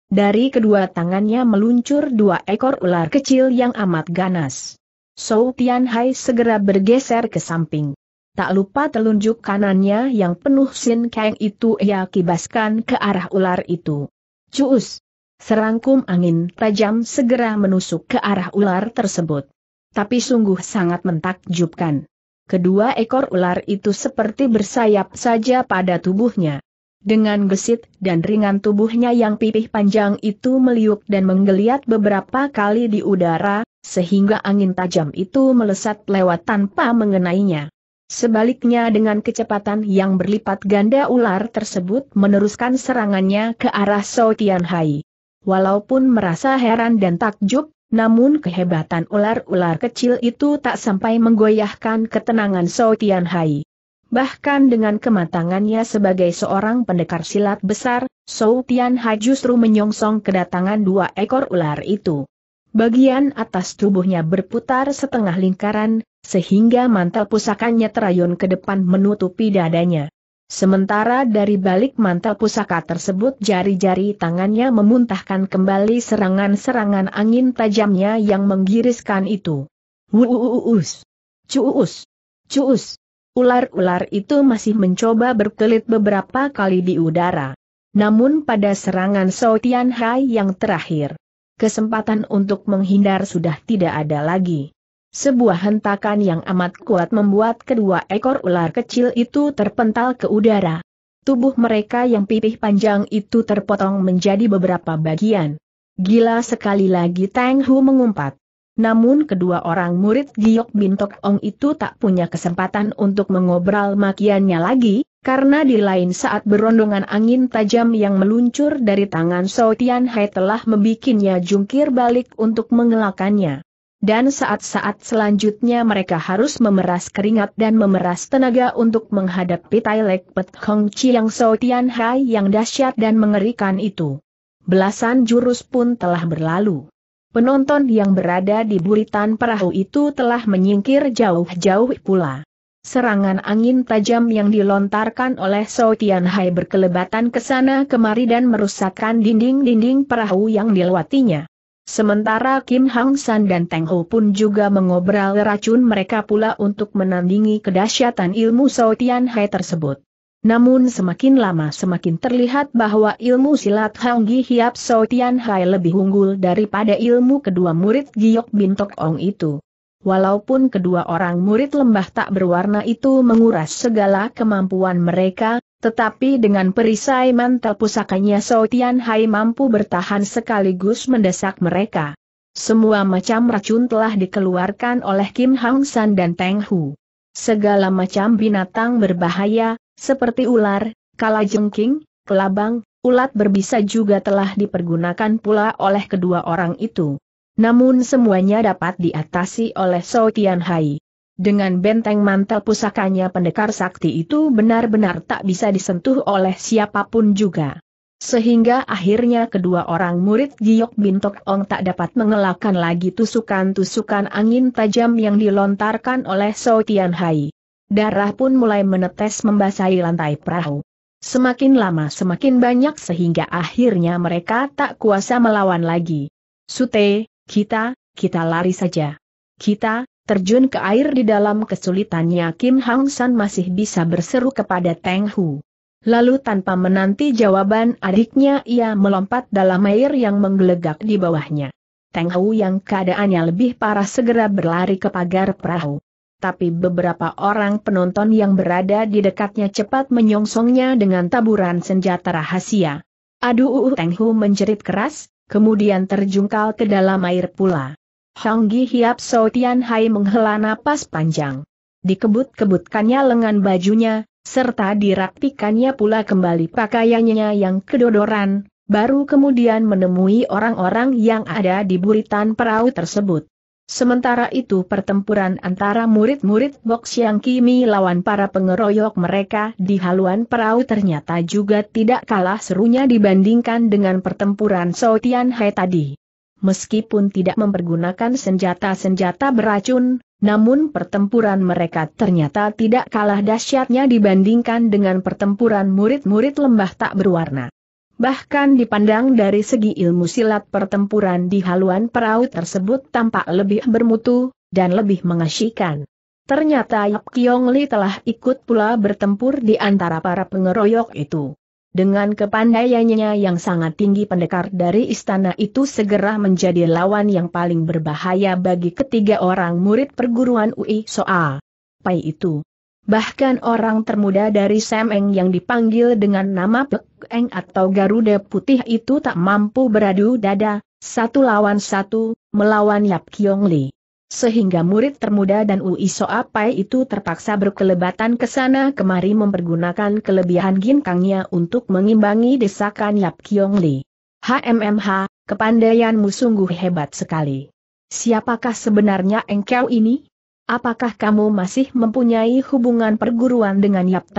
Dari kedua tangannya meluncur dua ekor ular kecil yang amat ganas. Sou Tian segera bergeser ke samping tak lupa telunjuk kanannya yang penuh sin keng itu ia kibaskan ke arah ular itu. Cus! Serangkum angin tajam segera menusuk ke arah ular tersebut. Tapi sungguh sangat mentakjubkan. Kedua ekor ular itu seperti bersayap saja pada tubuhnya. Dengan gesit dan ringan tubuhnya yang pipih panjang itu meliuk dan menggeliat beberapa kali di udara, sehingga angin tajam itu melesat lewat tanpa mengenainya. Sebaliknya dengan kecepatan yang berlipat ganda ular tersebut meneruskan serangannya ke arah Sao Tianhai. Walaupun merasa heran dan takjub, namun kehebatan ular-ular kecil itu tak sampai menggoyahkan ketenangan Sao Tianhai. Bahkan dengan kematangannya sebagai seorang pendekar silat besar, Sao Tianhai justru menyongsong kedatangan dua ekor ular itu. Bagian atas tubuhnya berputar setengah lingkaran, sehingga mantel pusakanya terayun ke depan menutupi dadanya. Sementara dari balik mantel pusaka tersebut jari-jari tangannya memuntahkan kembali serangan-serangan angin tajamnya yang menggiriskan itu. Wuuus! Cuus! Cuus! Ular-ular itu masih mencoba berkelit beberapa kali di udara. Namun pada serangan Sao Tian Hai yang terakhir, kesempatan untuk menghindar sudah tidak ada lagi. Sebuah hentakan yang amat kuat membuat kedua ekor ular kecil itu terpental ke udara. Tubuh mereka yang pipih panjang itu terpotong menjadi beberapa bagian. Gila sekali lagi Tang Hu mengumpat. Namun kedua orang murid Giok Bintok Ong itu tak punya kesempatan untuk mengobral makiannya lagi, karena di lain saat berondongan angin tajam yang meluncur dari tangan So Tian Hai telah membikinnya jungkir balik untuk mengelakannya dan saat-saat selanjutnya mereka harus memeras keringat dan memeras tenaga untuk menghadapi Lek Pet Hong Chiang So Tian Hai yang dahsyat dan mengerikan itu. Belasan jurus pun telah berlalu. Penonton yang berada di buritan perahu itu telah menyingkir jauh-jauh pula. Serangan angin tajam yang dilontarkan oleh So Tian Hai berkelebatan ke sana kemari dan merusakkan dinding-dinding perahu yang dilewatinya. Sementara Kim Hang San dan Teng Ho pun juga mengobral racun mereka pula untuk menandingi kedahsyatan ilmu Sao Tian Hai tersebut. Namun semakin lama semakin terlihat bahwa ilmu silat Hang Gi Hiap Sao Tian Hai lebih unggul daripada ilmu kedua murid Giok Bintok Ong itu. Walaupun kedua orang murid lembah tak berwarna itu menguras segala kemampuan mereka, tetapi dengan perisai mantel pusakanya Sao Tian Hai mampu bertahan sekaligus mendesak mereka. Semua macam racun telah dikeluarkan oleh Kim Hang San dan Teng Hu. Segala macam binatang berbahaya, seperti ular, kalajengking, kelabang, ulat berbisa juga telah dipergunakan pula oleh kedua orang itu. Namun semuanya dapat diatasi oleh So Tian Hai. Dengan benteng mantel pusakanya pendekar sakti itu benar-benar tak bisa disentuh oleh siapapun juga. Sehingga akhirnya kedua orang murid Giok Bintok Ong tak dapat mengelakkan lagi tusukan-tusukan angin tajam yang dilontarkan oleh So Tian Hai. Darah pun mulai menetes membasahi lantai perahu. Semakin lama semakin banyak sehingga akhirnya mereka tak kuasa melawan lagi. Sute, kita, kita lari saja. Kita, terjun ke air di dalam kesulitannya Kim Hang San masih bisa berseru kepada Teng Hu. Lalu tanpa menanti jawaban adiknya ia melompat dalam air yang menggelegak di bawahnya. Teng Hu yang keadaannya lebih parah segera berlari ke pagar perahu. Tapi beberapa orang penonton yang berada di dekatnya cepat menyongsongnya dengan taburan senjata rahasia. Aduh Teng Hu menjerit keras, kemudian terjungkal ke dalam air pula. Gi Hiap So Tian Hai menghela napas panjang. Dikebut-kebutkannya lengan bajunya, serta dirapikannya pula kembali pakaiannya yang kedodoran, baru kemudian menemui orang-orang yang ada di buritan perahu tersebut. Sementara itu pertempuran antara murid-murid Bok Siang Kimi lawan para pengeroyok mereka di haluan perahu ternyata juga tidak kalah serunya dibandingkan dengan pertempuran So Tian Hai tadi. Meskipun tidak mempergunakan senjata-senjata beracun, namun pertempuran mereka ternyata tidak kalah dahsyatnya dibandingkan dengan pertempuran murid-murid lembah tak berwarna bahkan dipandang dari segi ilmu silat pertempuran di haluan perahu tersebut tampak lebih bermutu, dan lebih mengasyikan. Ternyata Yap Kiong Li telah ikut pula bertempur di antara para pengeroyok itu. Dengan kepandaiannya yang sangat tinggi pendekar dari istana itu segera menjadi lawan yang paling berbahaya bagi ketiga orang murid perguruan UI Soa. Pai itu. Bahkan orang termuda dari Semeng yang dipanggil dengan nama Pek atau Garuda Putih itu tak mampu beradu dada, satu lawan satu, melawan Yap Kiong Li. Sehingga murid termuda dan Ui Soapai itu terpaksa berkelebatan ke sana kemari mempergunakan kelebihan ginkangnya untuk mengimbangi desakan Yap Kiong Li. HMMH, kepandaianmu sungguh hebat sekali. Siapakah sebenarnya engkau ini? Apakah kamu masih mempunyai hubungan perguruan dengan Yap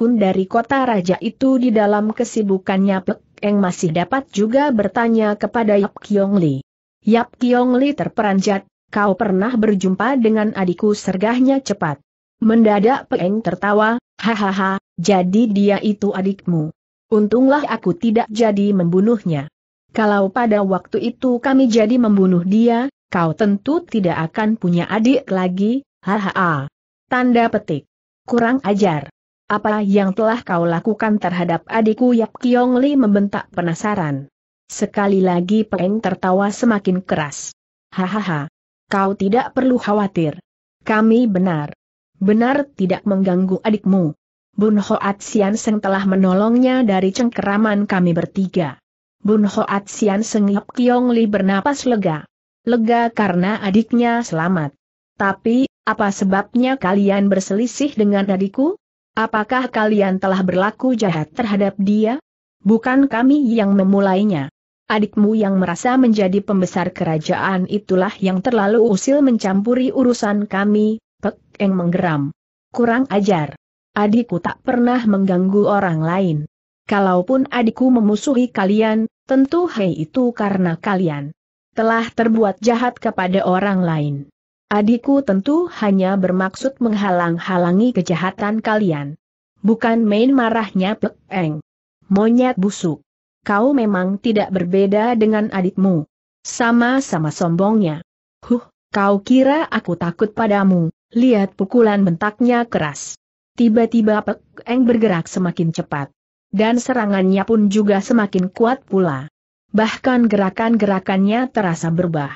Kun dari kota raja itu di dalam kesibukannya Pek Eng masih dapat juga bertanya kepada Yap Kiong Li. Yap Kiong Li terperanjat, kau pernah berjumpa dengan adikku sergahnya cepat. Mendadak Pek Eng tertawa, hahaha, jadi dia itu adikmu. Untunglah aku tidak jadi membunuhnya. Kalau pada waktu itu kami jadi membunuh dia, kau tentu tidak akan punya adik lagi, hahaha. Tanda petik. Kurang ajar. Apa yang telah kau lakukan terhadap adikku Yap Kiong Li membentak penasaran. Sekali lagi Peng tertawa semakin keras. Hahaha. Kau tidak perlu khawatir. Kami benar. Benar tidak mengganggu adikmu. Bun Hoat Sian Seng telah menolongnya dari cengkeraman kami bertiga. Bun Hoat Sian Seng Yap Kiong Li bernapas lega. Lega karena adiknya selamat. Tapi, apa sebabnya kalian berselisih dengan adikku? Apakah kalian telah berlaku jahat terhadap dia? Bukan kami yang memulainya. Adikmu yang merasa menjadi pembesar kerajaan itulah yang terlalu usil mencampuri urusan kami, Pek Eng menggeram. Kurang ajar. Adikku tak pernah mengganggu orang lain. Kalaupun adikku memusuhi kalian, tentu hei itu karena kalian telah terbuat jahat kepada orang lain. Adikku tentu hanya bermaksud menghalang-halangi kejahatan kalian. Bukan main marahnya Pek Eng. Monyet busuk. Kau memang tidak berbeda dengan adikmu. Sama-sama sombongnya. Huh, kau kira aku takut padamu, lihat pukulan bentaknya keras. Tiba-tiba Pek Eng bergerak semakin cepat. Dan serangannya pun juga semakin kuat pula bahkan gerakan-gerakannya terasa berubah.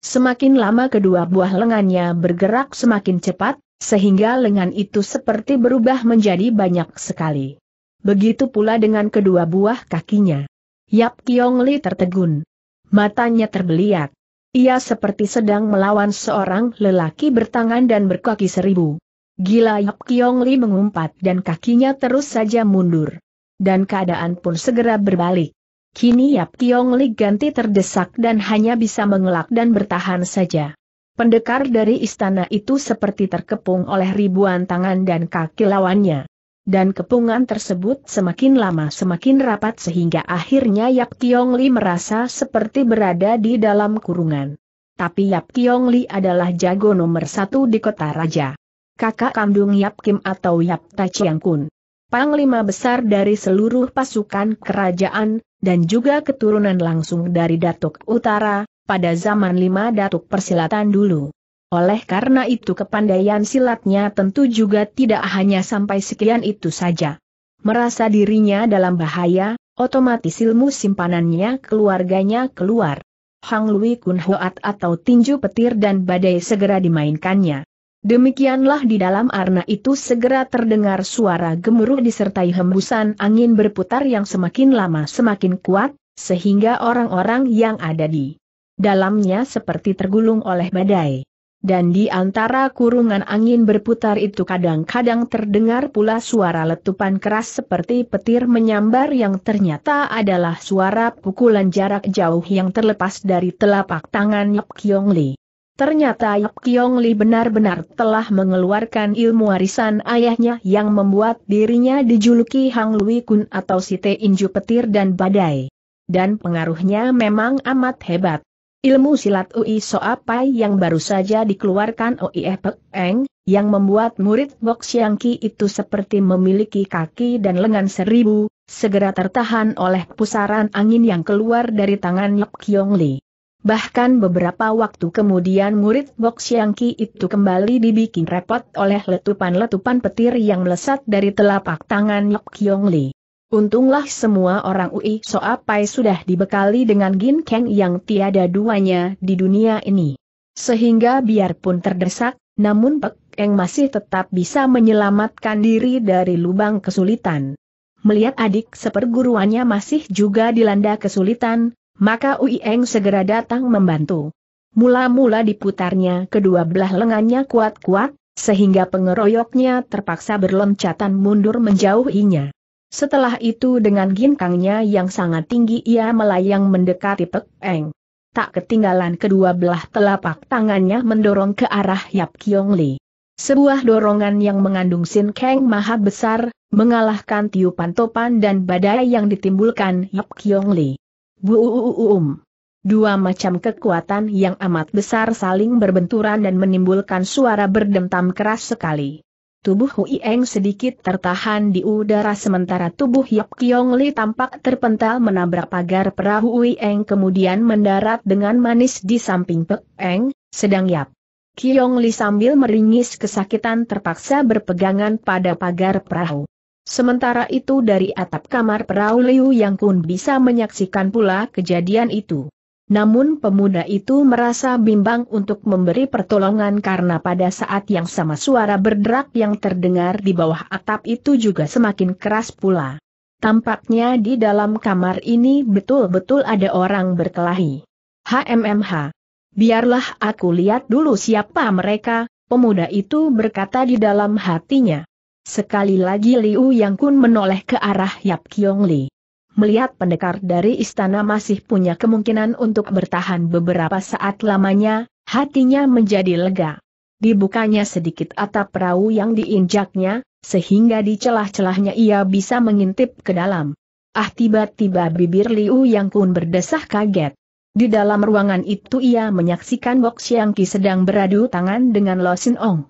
Semakin lama kedua buah lengannya bergerak semakin cepat, sehingga lengan itu seperti berubah menjadi banyak sekali. Begitu pula dengan kedua buah kakinya. Yap Kiong Li tertegun. Matanya terbeliak. Ia seperti sedang melawan seorang lelaki bertangan dan berkaki seribu. Gila Yap Kiong Li mengumpat dan kakinya terus saja mundur. Dan keadaan pun segera berbalik. Kini Yap Kiong Li ganti terdesak dan hanya bisa mengelak dan bertahan saja. Pendekar dari istana itu seperti terkepung oleh ribuan tangan dan kaki lawannya. Dan kepungan tersebut semakin lama semakin rapat sehingga akhirnya Yap Kiong Li merasa seperti berada di dalam kurungan. Tapi Yap Kiong Li adalah jago nomor satu di kota raja. Kakak kandung Yap Kim atau Yap Ta Chiang Kun. Panglima besar dari seluruh pasukan kerajaan, dan juga keturunan langsung dari Datuk Utara, pada zaman lima Datuk Persilatan dulu. Oleh karena itu kepandaian silatnya tentu juga tidak hanya sampai sekian itu saja. Merasa dirinya dalam bahaya, otomatis ilmu simpanannya keluarganya keluar. Hang Lui Kun Hoat atau tinju petir dan badai segera dimainkannya. Demikianlah di dalam arna itu segera terdengar suara gemuruh disertai hembusan angin berputar yang semakin lama semakin kuat, sehingga orang-orang yang ada di dalamnya seperti tergulung oleh badai. Dan di antara kurungan angin berputar itu kadang-kadang terdengar pula suara letupan keras seperti petir menyambar yang ternyata adalah suara pukulan jarak jauh yang terlepas dari telapak tangan Yap Kiong Li. Ternyata Yap Kiong Li benar-benar telah mengeluarkan ilmu warisan ayahnya yang membuat dirinya dijuluki Hang Lui Kun atau Site Inju Petir dan Badai. Dan pengaruhnya memang amat hebat. Ilmu silat Ui Soapai yang baru saja dikeluarkan Oi Pek Eng, yang membuat murid Bok Siang Ki itu seperti memiliki kaki dan lengan seribu, segera tertahan oleh pusaran angin yang keluar dari tangan Yap Kiong Li. Bahkan beberapa waktu kemudian murid Bok Xiangki itu kembali dibikin repot oleh letupan-letupan petir yang melesat dari telapak tangan Yok Kyong Li. Untunglah semua orang UI Soa Pai sudah dibekali dengan Gin Kang yang tiada duanya di dunia ini. Sehingga biarpun terdesak, namun Pek Eng masih tetap bisa menyelamatkan diri dari lubang kesulitan. Melihat adik seperguruannya masih juga dilanda kesulitan, maka Uieng segera datang membantu. Mula-mula diputarnya kedua belah lengannya kuat-kuat, sehingga pengeroyoknya terpaksa berloncatan mundur menjauhinya. Setelah itu dengan ginkangnya yang sangat tinggi ia melayang mendekati Pek Eng. Tak ketinggalan kedua belah telapak tangannya mendorong ke arah Yap Kiong Li. Sebuah dorongan yang mengandung sin keng maha besar, mengalahkan tiupan topan dan badai yang ditimbulkan Yap Kiong Li. Buuuum. Dua macam kekuatan yang amat besar saling berbenturan dan menimbulkan suara berdentam keras sekali. Tubuh Hui Eng sedikit tertahan di udara sementara tubuh Yap Kiong Li tampak terpental menabrak pagar perahu Hui Eng kemudian mendarat dengan manis di samping Pek Eng, sedang Yap Kiong Li sambil meringis kesakitan terpaksa berpegangan pada pagar perahu. Sementara itu dari atap kamar perahu Liu Yang Kun bisa menyaksikan pula kejadian itu. Namun pemuda itu merasa bimbang untuk memberi pertolongan karena pada saat yang sama suara berderak yang terdengar di bawah atap itu juga semakin keras pula. Tampaknya di dalam kamar ini betul-betul ada orang berkelahi. HMMH. Biarlah aku lihat dulu siapa mereka, pemuda itu berkata di dalam hatinya. Sekali lagi Liu Yang Kun menoleh ke arah Yap Kiong Li. Melihat pendekar dari istana masih punya kemungkinan untuk bertahan beberapa saat lamanya, hatinya menjadi lega. Dibukanya sedikit atap perahu yang diinjaknya, sehingga di celah-celahnya ia bisa mengintip ke dalam. Ah tiba-tiba bibir Liu Yang Kun berdesah kaget. Di dalam ruangan itu ia menyaksikan Bok Xiangqi sedang beradu tangan dengan Lo Sin Ong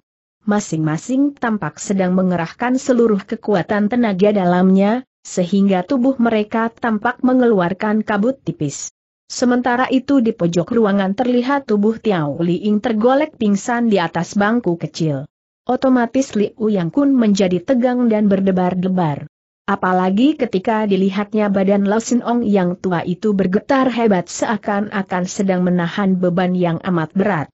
masing-masing tampak sedang mengerahkan seluruh kekuatan tenaga dalamnya, sehingga tubuh mereka tampak mengeluarkan kabut tipis. Sementara itu di pojok ruangan terlihat tubuh Tiao Liing tergolek pingsan di atas bangku kecil. Otomatis Liu Yang Kun menjadi tegang dan berdebar-debar. Apalagi ketika dilihatnya badan Lao Sin Ong yang tua itu bergetar hebat seakan-akan sedang menahan beban yang amat berat.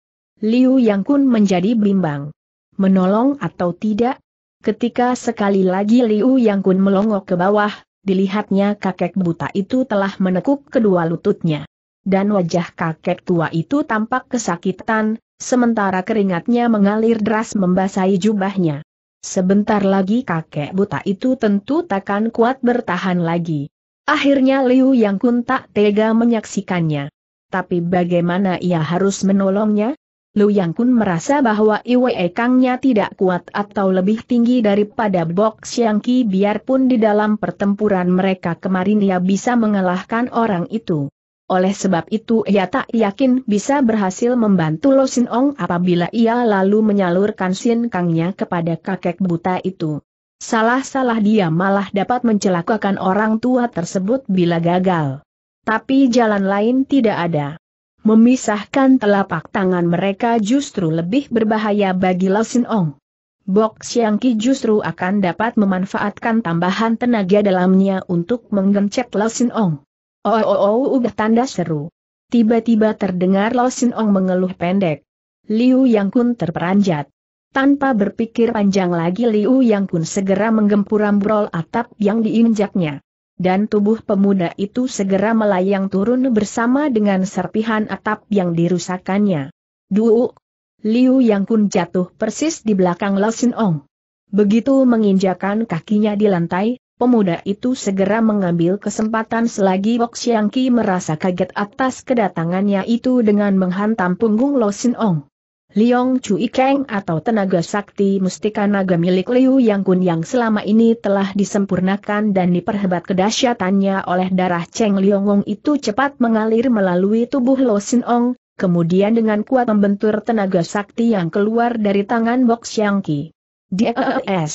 Liu Yang Kun menjadi bimbang menolong atau tidak? Ketika sekali lagi Liu Yang Kun melongok ke bawah, dilihatnya kakek buta itu telah menekuk kedua lututnya. Dan wajah kakek tua itu tampak kesakitan, sementara keringatnya mengalir deras membasahi jubahnya. Sebentar lagi kakek buta itu tentu takkan kuat bertahan lagi. Akhirnya Liu Yang Kun tak tega menyaksikannya. Tapi bagaimana ia harus menolongnya? Lu Yang Kun merasa bahwa Iwe Kangnya tidak kuat atau lebih tinggi daripada Bok Siang Ki biarpun di dalam pertempuran mereka kemarin ia bisa mengalahkan orang itu. Oleh sebab itu ia tak yakin bisa berhasil membantu Lo Sin Ong apabila ia lalu menyalurkan Sin Kangnya kepada kakek buta itu. Salah-salah dia malah dapat mencelakakan orang tua tersebut bila gagal. Tapi jalan lain tidak ada. Memisahkan telapak tangan mereka justru lebih berbahaya bagi Lawson Ong. Bok Siang Ki justru akan dapat memanfaatkan tambahan tenaga dalamnya untuk menggencet Lawson Sin Ong. Oh oh oh udah tanda seru. Tiba-tiba terdengar Lawson Ong mengeluh pendek. Liu Yang Kun terperanjat. Tanpa berpikir panjang lagi Liu Yang Kun segera menggempur ambrol atap yang diinjaknya dan tubuh pemuda itu segera melayang turun bersama dengan serpihan atap yang dirusakannya. Duuk! Liu Yang Kun jatuh persis di belakang Sin Ong. Begitu menginjakan kakinya di lantai, pemuda itu segera mengambil kesempatan selagi Bok Xiang Ki merasa kaget atas kedatangannya itu dengan menghantam punggung Sin Ong. Liong Chui Keng atau tenaga sakti mustika naga milik Liu Yang Kun yang selama ini telah disempurnakan dan diperhebat kedahsyatannya oleh darah Cheng Liong itu cepat mengalir melalui tubuh Lo Sin Ong, kemudian dengan kuat membentur tenaga sakti yang keluar dari tangan Bok Xiang Ki. D.E.S. Eh, eh, eh.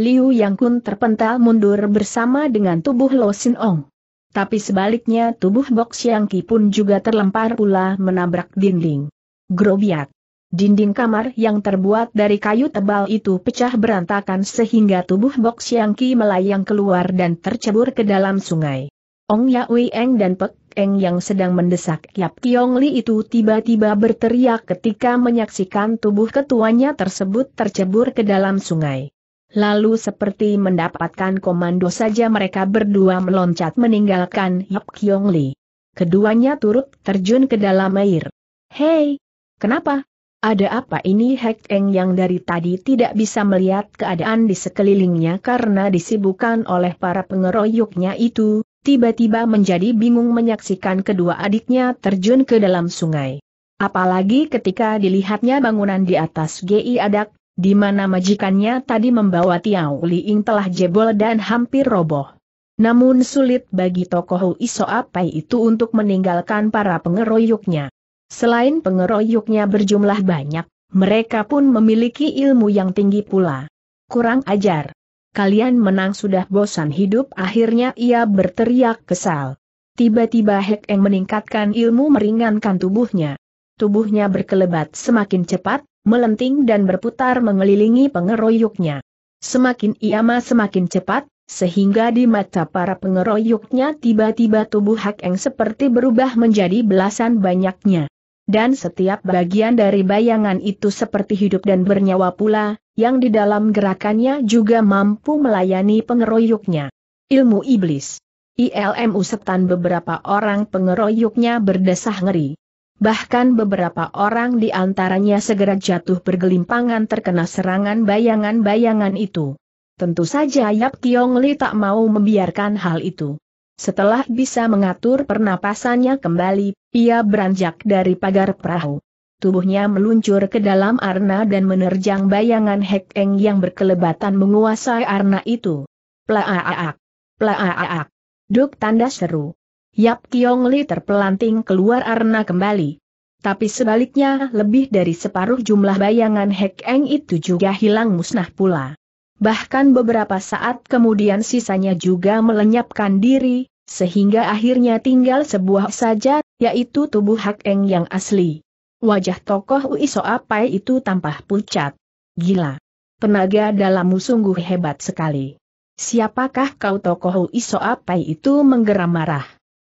Liu Yang Kun terpental mundur bersama dengan tubuh Lo Sin Ong. Tapi sebaliknya tubuh Bok Xiang Ki pun juga terlempar pula menabrak dinding. Grobiak. Dinding kamar yang terbuat dari kayu tebal itu pecah berantakan sehingga tubuh Bok Xiangqi melayang keluar dan tercebur ke dalam sungai. Ong Ya Wei Eng dan Pek Eng yang sedang mendesak Yap Kiong Li itu tiba-tiba berteriak ketika menyaksikan tubuh ketuanya tersebut tercebur ke dalam sungai. Lalu seperti mendapatkan komando saja mereka berdua meloncat meninggalkan Yap Kiong Li. Keduanya turut terjun ke dalam air. Hei! Kenapa? Ada apa ini Hek Eng yang dari tadi tidak bisa melihat keadaan di sekelilingnya karena disibukkan oleh para pengeroyoknya itu, tiba-tiba menjadi bingung menyaksikan kedua adiknya terjun ke dalam sungai. Apalagi ketika dilihatnya bangunan di atas GI Adak, di mana majikannya tadi membawa Tiao Liing telah jebol dan hampir roboh. Namun sulit bagi tokoh Iso Apai itu untuk meninggalkan para pengeroyoknya. Selain pengeroyoknya berjumlah banyak, mereka pun memiliki ilmu yang tinggi pula. Kurang ajar. Kalian menang sudah bosan hidup akhirnya ia berteriak kesal. Tiba-tiba Hek Eng meningkatkan ilmu meringankan tubuhnya. Tubuhnya berkelebat semakin cepat, melenting dan berputar mengelilingi pengeroyoknya. Semakin ia semakin cepat, sehingga di mata para pengeroyoknya tiba-tiba tubuh Hak Eng seperti berubah menjadi belasan banyaknya dan setiap bagian dari bayangan itu seperti hidup dan bernyawa pula, yang di dalam gerakannya juga mampu melayani pengeroyoknya. Ilmu Iblis ILMU setan beberapa orang pengeroyoknya berdesah ngeri. Bahkan beberapa orang di antaranya segera jatuh bergelimpangan terkena serangan bayangan-bayangan itu. Tentu saja Yap Tiong Li tak mau membiarkan hal itu. Setelah bisa mengatur pernapasannya kembali, ia beranjak dari pagar perahu. Tubuhnya meluncur ke dalam arna dan menerjang bayangan Hek Eng yang berkelebatan menguasai arna itu. Plaaak! Plaaak! Duk tanda seru. Yap Kiong Li terpelanting keluar arna kembali. Tapi sebaliknya lebih dari separuh jumlah bayangan Hek Eng itu juga hilang musnah pula bahkan beberapa saat kemudian sisanya juga melenyapkan diri, sehingga akhirnya tinggal sebuah saja, yaitu tubuh Hak Eng yang asli. Wajah tokoh Ui Apai itu tampak pucat. Gila. Tenaga dalammu sungguh hebat sekali. Siapakah kau tokoh Ui Apai itu menggeram marah.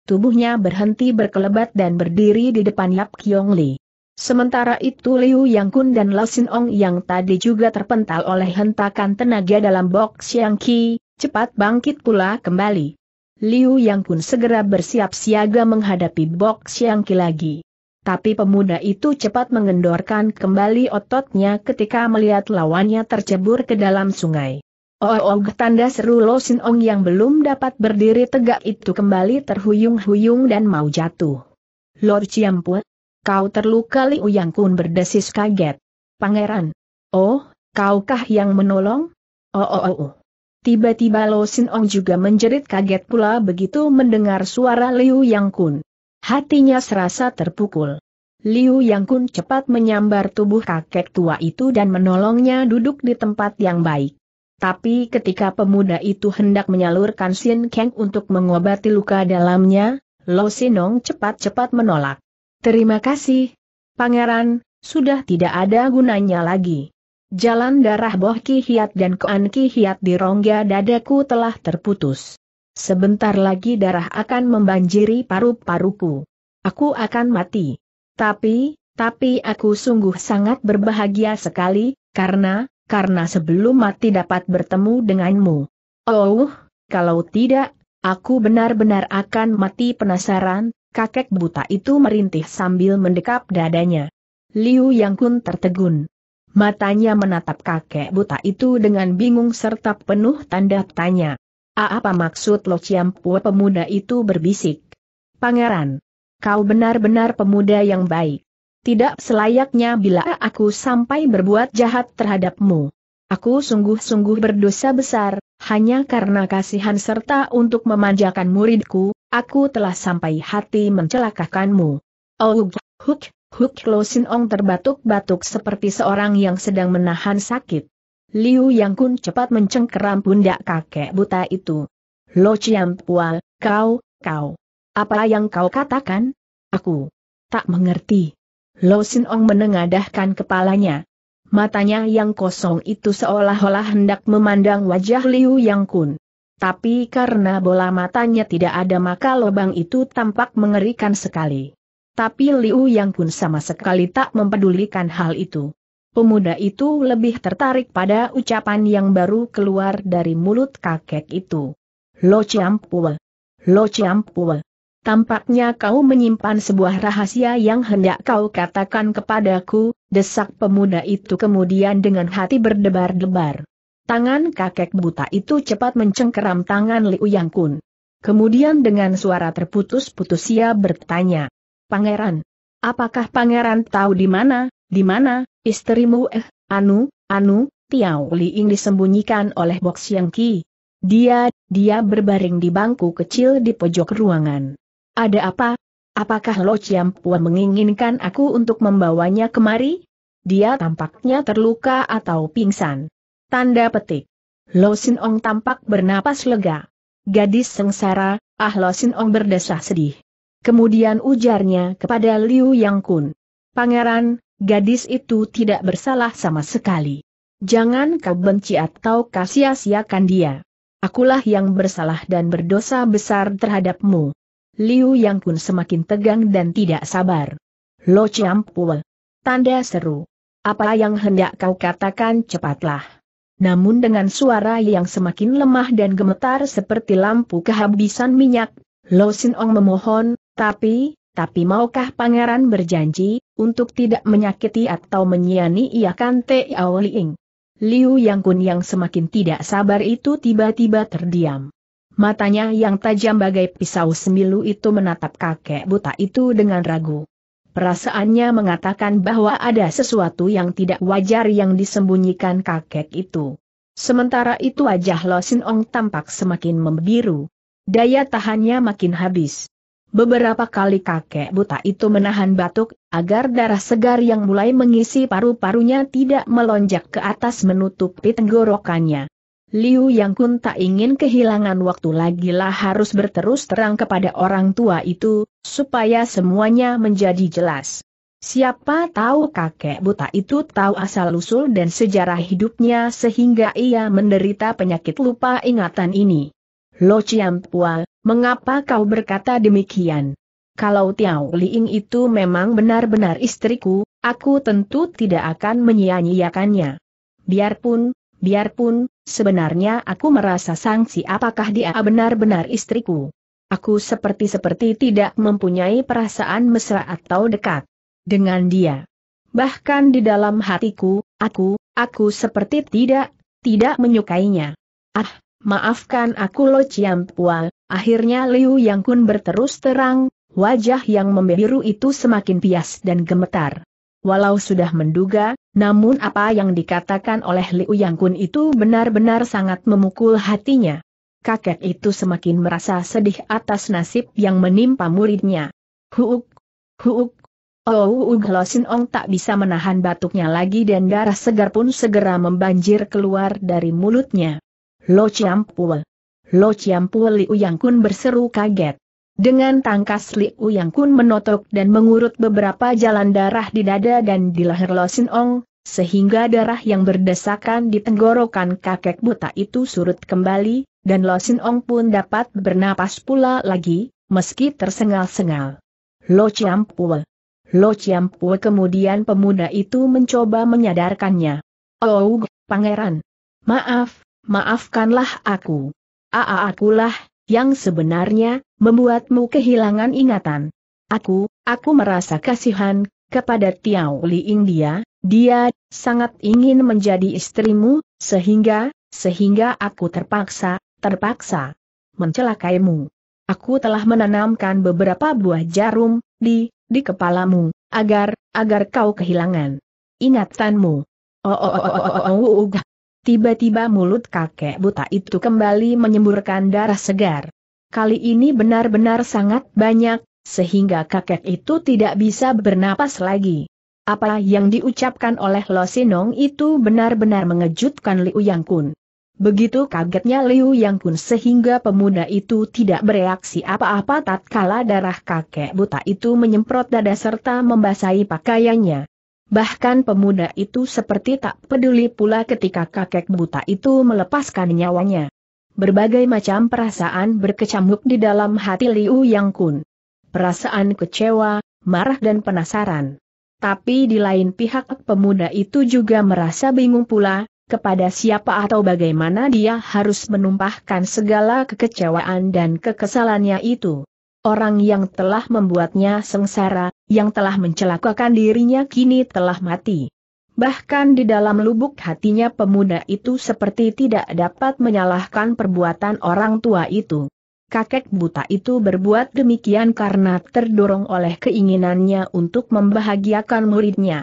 Tubuhnya berhenti berkelebat dan berdiri di depan Yap Kiong Lee. Sementara itu Liu Yang Kun dan Lasin Ong yang tadi juga terpental oleh hentakan tenaga dalam box Yang Qi, cepat bangkit pula kembali. Liu Yang Kun segera bersiap siaga menghadapi box Yang Qi lagi. Tapi pemuda itu cepat mengendorkan kembali ototnya ketika melihat lawannya tercebur ke dalam sungai. Oh oh, oh tanda seru Lo Sin Ong yang belum dapat berdiri tegak itu kembali terhuyung-huyung dan mau jatuh. Lord Ciampun, Kau terluka Liu Yang Kun berdesis kaget. Pangeran. Oh, kaukah yang menolong? Oh, oh oh oh. Tiba-tiba Lo Sin Ong juga menjerit kaget pula begitu mendengar suara Liu Yang Kun. Hatinya serasa terpukul. Liu Yang Kun cepat menyambar tubuh kakek tua itu dan menolongnya duduk di tempat yang baik. Tapi ketika pemuda itu hendak menyalurkan Sin Kang untuk mengobati luka dalamnya, Lo Sinong cepat-cepat menolak. Terima kasih. Pangeran, sudah tidak ada gunanya lagi. Jalan darah Boh Ki Hiat dan Koan Ki Hiat di rongga dadaku telah terputus. Sebentar lagi darah akan membanjiri paru-paruku. Aku akan mati. Tapi, tapi aku sungguh sangat berbahagia sekali, karena, karena sebelum mati dapat bertemu denganmu. Oh, kalau tidak, aku benar-benar akan mati penasaran, kakek buta itu merintih sambil mendekap dadanya. Liu Yang Kun tertegun. Matanya menatap kakek buta itu dengan bingung serta penuh tanda tanya. A apa maksud Lo ciampu? pemuda itu berbisik? Pangeran, kau benar-benar pemuda yang baik. Tidak selayaknya bila aku sampai berbuat jahat terhadapmu. Aku sungguh-sungguh berdosa besar, hanya karena kasihan serta untuk memanjakan muridku, aku telah sampai hati mencelakakanmu. Oh, huk, huk Lo Sin Ong terbatuk-batuk seperti seorang yang sedang menahan sakit. Liu Yang Kun cepat mencengkeram pundak kakek buta itu. Lo Chiam Pual, kau, kau. Apa yang kau katakan? Aku tak mengerti. Lo Sin Ong menengadahkan kepalanya. Matanya yang kosong itu seolah-olah hendak memandang wajah Liu Yang Kun. Tapi karena bola matanya tidak ada maka lubang itu tampak mengerikan sekali. Tapi Liu Yang pun sama sekali tak mempedulikan hal itu. Pemuda itu lebih tertarik pada ucapan yang baru keluar dari mulut kakek itu. Lo Chiampue. Lo Chiampue. Tampaknya kau menyimpan sebuah rahasia yang hendak kau katakan kepadaku, desak pemuda itu kemudian dengan hati berdebar-debar. Tangan kakek buta itu cepat mencengkeram tangan Liu Yang Kun. Kemudian dengan suara terputus-putus ia bertanya, Pangeran, apakah pangeran tahu di mana, di mana, istrimu eh, Anu, Anu, Tiao Ying disembunyikan oleh Bok Siang Ki. Dia, dia berbaring di bangku kecil di pojok ruangan. Ada apa? Apakah Lo Chiam Pua menginginkan aku untuk membawanya kemari? Dia tampaknya terluka atau pingsan. Tanda petik. Lo Sin Ong tampak bernapas lega. Gadis sengsara, ah Lo Sin Ong berdesah sedih. Kemudian ujarnya kepada Liu Yang Kun. Pangeran, gadis itu tidak bersalah sama sekali. Jangan kau benci atau kasihasiakan dia. Akulah yang bersalah dan berdosa besar terhadapmu. Liu Yang Kun semakin tegang dan tidak sabar. Lo Chiam Tanda seru. Apa yang hendak kau katakan cepatlah namun dengan suara yang semakin lemah dan gemetar seperti lampu kehabisan minyak, Lo Sin Ong memohon, tapi, tapi maukah pangeran berjanji, untuk tidak menyakiti atau kan niakan Tiao Liing? Liu Yang Kun yang semakin tidak sabar itu tiba-tiba terdiam. Matanya yang tajam bagai pisau semilu itu menatap kakek buta itu dengan ragu perasaannya mengatakan bahwa ada sesuatu yang tidak wajar yang disembunyikan kakek itu. Sementara itu wajah Lo Sin Ong tampak semakin membiru. Daya tahannya makin habis. Beberapa kali kakek buta itu menahan batuk, agar darah segar yang mulai mengisi paru-parunya tidak melonjak ke atas menutupi tenggorokannya. Liu Yang Kun tak ingin kehilangan waktu lagi lah harus berterus terang kepada orang tua itu, supaya semuanya menjadi jelas. Siapa tahu kakek buta itu tahu asal-usul dan sejarah hidupnya sehingga ia menderita penyakit lupa ingatan ini. Lo Chiampua, mengapa kau berkata demikian? Kalau Tiao Liing itu memang benar-benar istriku, aku tentu tidak akan menyia-nyiakannya. Biarpun, Biarpun, sebenarnya aku merasa sangsi apakah dia benar-benar istriku. Aku seperti-seperti tidak mempunyai perasaan mesra atau dekat dengan dia. Bahkan di dalam hatiku, aku, aku seperti tidak, tidak menyukainya. Ah, maafkan aku Lo Pual akhirnya Liu Yang Kun berterus terang, wajah yang membiru itu semakin pias dan gemetar. Walau sudah menduga, namun apa yang dikatakan oleh Liu Yang Kun itu benar-benar sangat memukul hatinya. Kakek itu semakin merasa sedih atas nasib yang menimpa muridnya. Huuk, huuk, oh Glosin Ong tak bisa menahan batuknya lagi dan darah segar pun segera membanjir keluar dari mulutnya. Lo Chiampul. Lo Chiampul Liu Yang Kun berseru kaget. Dengan tangkas Liu Yang Kun menotok dan mengurut beberapa jalan darah di dada dan di leher Lo Sin Ong, sehingga darah yang berdesakan di tenggorokan kakek buta itu surut kembali, dan Lo Sin Ong pun dapat bernapas pula lagi, meski tersengal-sengal. Lo Chiam Pue. Lo Chiam Pue kemudian pemuda itu mencoba menyadarkannya. Oh, pangeran. Maaf, maafkanlah aku. Aa akulah, yang sebenarnya membuatmu kehilangan ingatan. Aku, aku merasa kasihan kepada Tiao Li India, dia sangat ingin menjadi istrimu, sehingga, sehingga aku terpaksa, terpaksa mencelakaimu. Aku telah menanamkan beberapa buah jarum di di kepalamu agar agar kau kehilangan ingatanmu. Oh oh oh oh oh oh oh Tiba-tiba mulut kakek buta itu kembali menyemburkan darah segar. Kali ini benar-benar sangat banyak, sehingga kakek itu tidak bisa bernapas lagi. Apa yang diucapkan oleh Lo Sinong itu benar-benar mengejutkan Liu Yang Kun. Begitu kagetnya Liu Yang Kun sehingga pemuda itu tidak bereaksi apa-apa tatkala darah kakek buta itu menyemprot dada serta membasahi pakaiannya. Bahkan pemuda itu seperti tak peduli pula ketika kakek buta itu melepaskan nyawanya. Berbagai macam perasaan berkecamuk di dalam hati Liu Yang Kun. Perasaan kecewa, marah dan penasaran. Tapi di lain pihak pemuda itu juga merasa bingung pula, kepada siapa atau bagaimana dia harus menumpahkan segala kekecewaan dan kekesalannya itu. Orang yang telah membuatnya sengsara, yang telah mencelakakan dirinya kini telah mati. Bahkan di dalam lubuk hatinya pemuda itu seperti tidak dapat menyalahkan perbuatan orang tua itu. Kakek buta itu berbuat demikian karena terdorong oleh keinginannya untuk membahagiakan muridnya.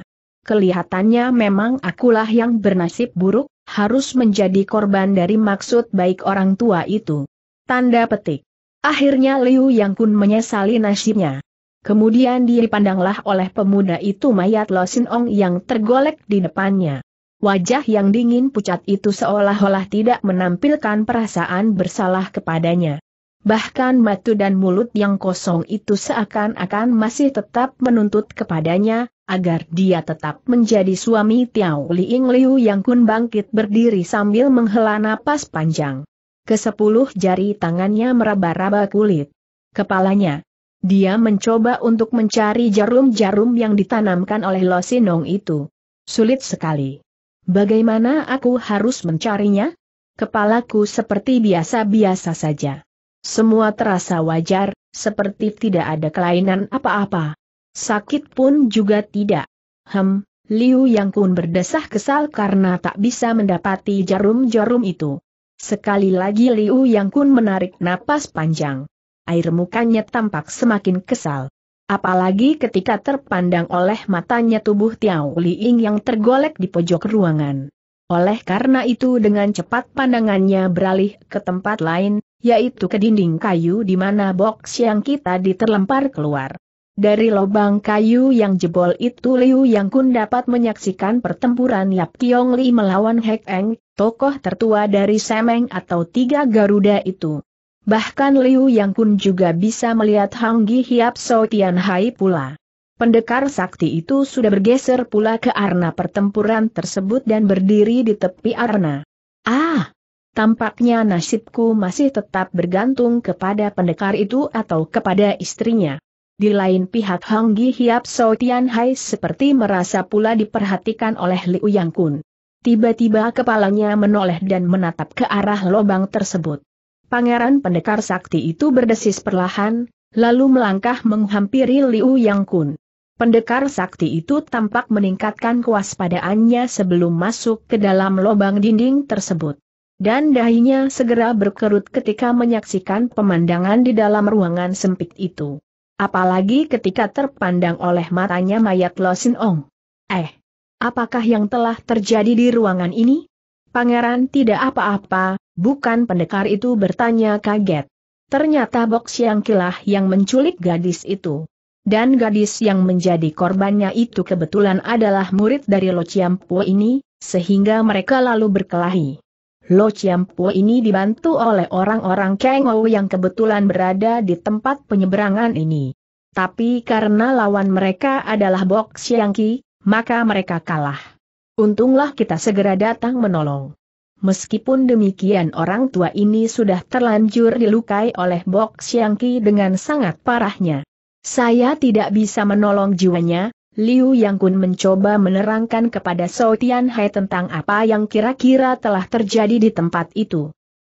Kelihatannya memang akulah yang bernasib buruk, harus menjadi korban dari maksud baik orang tua itu. Tanda petik. Akhirnya Liu Yang Kun menyesali nasibnya. Kemudian dipandanglah oleh pemuda itu mayat Lo Sin Ong yang tergolek di depannya. Wajah yang dingin pucat itu seolah-olah tidak menampilkan perasaan bersalah kepadanya. Bahkan matu dan mulut yang kosong itu seakan-akan masih tetap menuntut kepadanya, agar dia tetap menjadi suami Tiao Liing Liu yang kun bangkit berdiri sambil menghela napas panjang. Kesepuluh jari tangannya meraba-raba kulit. Kepalanya, dia mencoba untuk mencari jarum-jarum yang ditanamkan oleh Lo Sinong itu. Sulit sekali. Bagaimana aku harus mencarinya? Kepalaku seperti biasa-biasa saja. Semua terasa wajar, seperti tidak ada kelainan apa-apa. Sakit pun juga tidak. Hem, Liu Yang Kun berdesah kesal karena tak bisa mendapati jarum-jarum itu. Sekali lagi Liu Yang Kun menarik napas panjang air mukanya tampak semakin kesal. Apalagi ketika terpandang oleh matanya tubuh Tiao Ying yang tergolek di pojok ruangan. Oleh karena itu dengan cepat pandangannya beralih ke tempat lain, yaitu ke dinding kayu di mana box yang kita diterlempar keluar. Dari lubang kayu yang jebol itu Liu Yang Kun dapat menyaksikan pertempuran Yap Kiong Li melawan Hek Eng, tokoh tertua dari Semeng atau Tiga Garuda itu. Bahkan Liu Yang Kun juga bisa melihat Hang Gi Hiap So Tian Hai pula. Pendekar sakti itu sudah bergeser pula ke arena pertempuran tersebut dan berdiri di tepi arena. Ah! Tampaknya nasibku masih tetap bergantung kepada pendekar itu atau kepada istrinya. Di lain pihak Hang Gi Hiap So Tian Hai seperti merasa pula diperhatikan oleh Liu Yang Kun. Tiba-tiba kepalanya menoleh dan menatap ke arah lubang tersebut. Pangeran pendekar sakti itu berdesis perlahan, lalu melangkah menghampiri Liu Yang Kun. Pendekar sakti itu tampak meningkatkan kewaspadaannya sebelum masuk ke dalam lubang dinding tersebut. Dan dahinya segera berkerut ketika menyaksikan pemandangan di dalam ruangan sempit itu. Apalagi ketika terpandang oleh matanya mayat Lo Sin Ong. Eh, apakah yang telah terjadi di ruangan ini? Pangeran tidak apa-apa, Bukan pendekar itu bertanya kaget. Ternyata Bok Siang Kilah yang menculik gadis itu. Dan gadis yang menjadi korbannya itu kebetulan adalah murid dari Lo Chiampo ini, sehingga mereka lalu berkelahi. Lo Chiampo ini dibantu oleh orang-orang Kengou yang kebetulan berada di tempat penyeberangan ini. Tapi karena lawan mereka adalah Bok Siang maka mereka kalah. Untunglah kita segera datang menolong. Meskipun demikian orang tua ini sudah terlanjur dilukai oleh Bok Xiangqi dengan sangat parahnya. Saya tidak bisa menolong jiwanya, Liu Yang Kun mencoba menerangkan kepada Sotian Hai tentang apa yang kira-kira telah terjadi di tempat itu.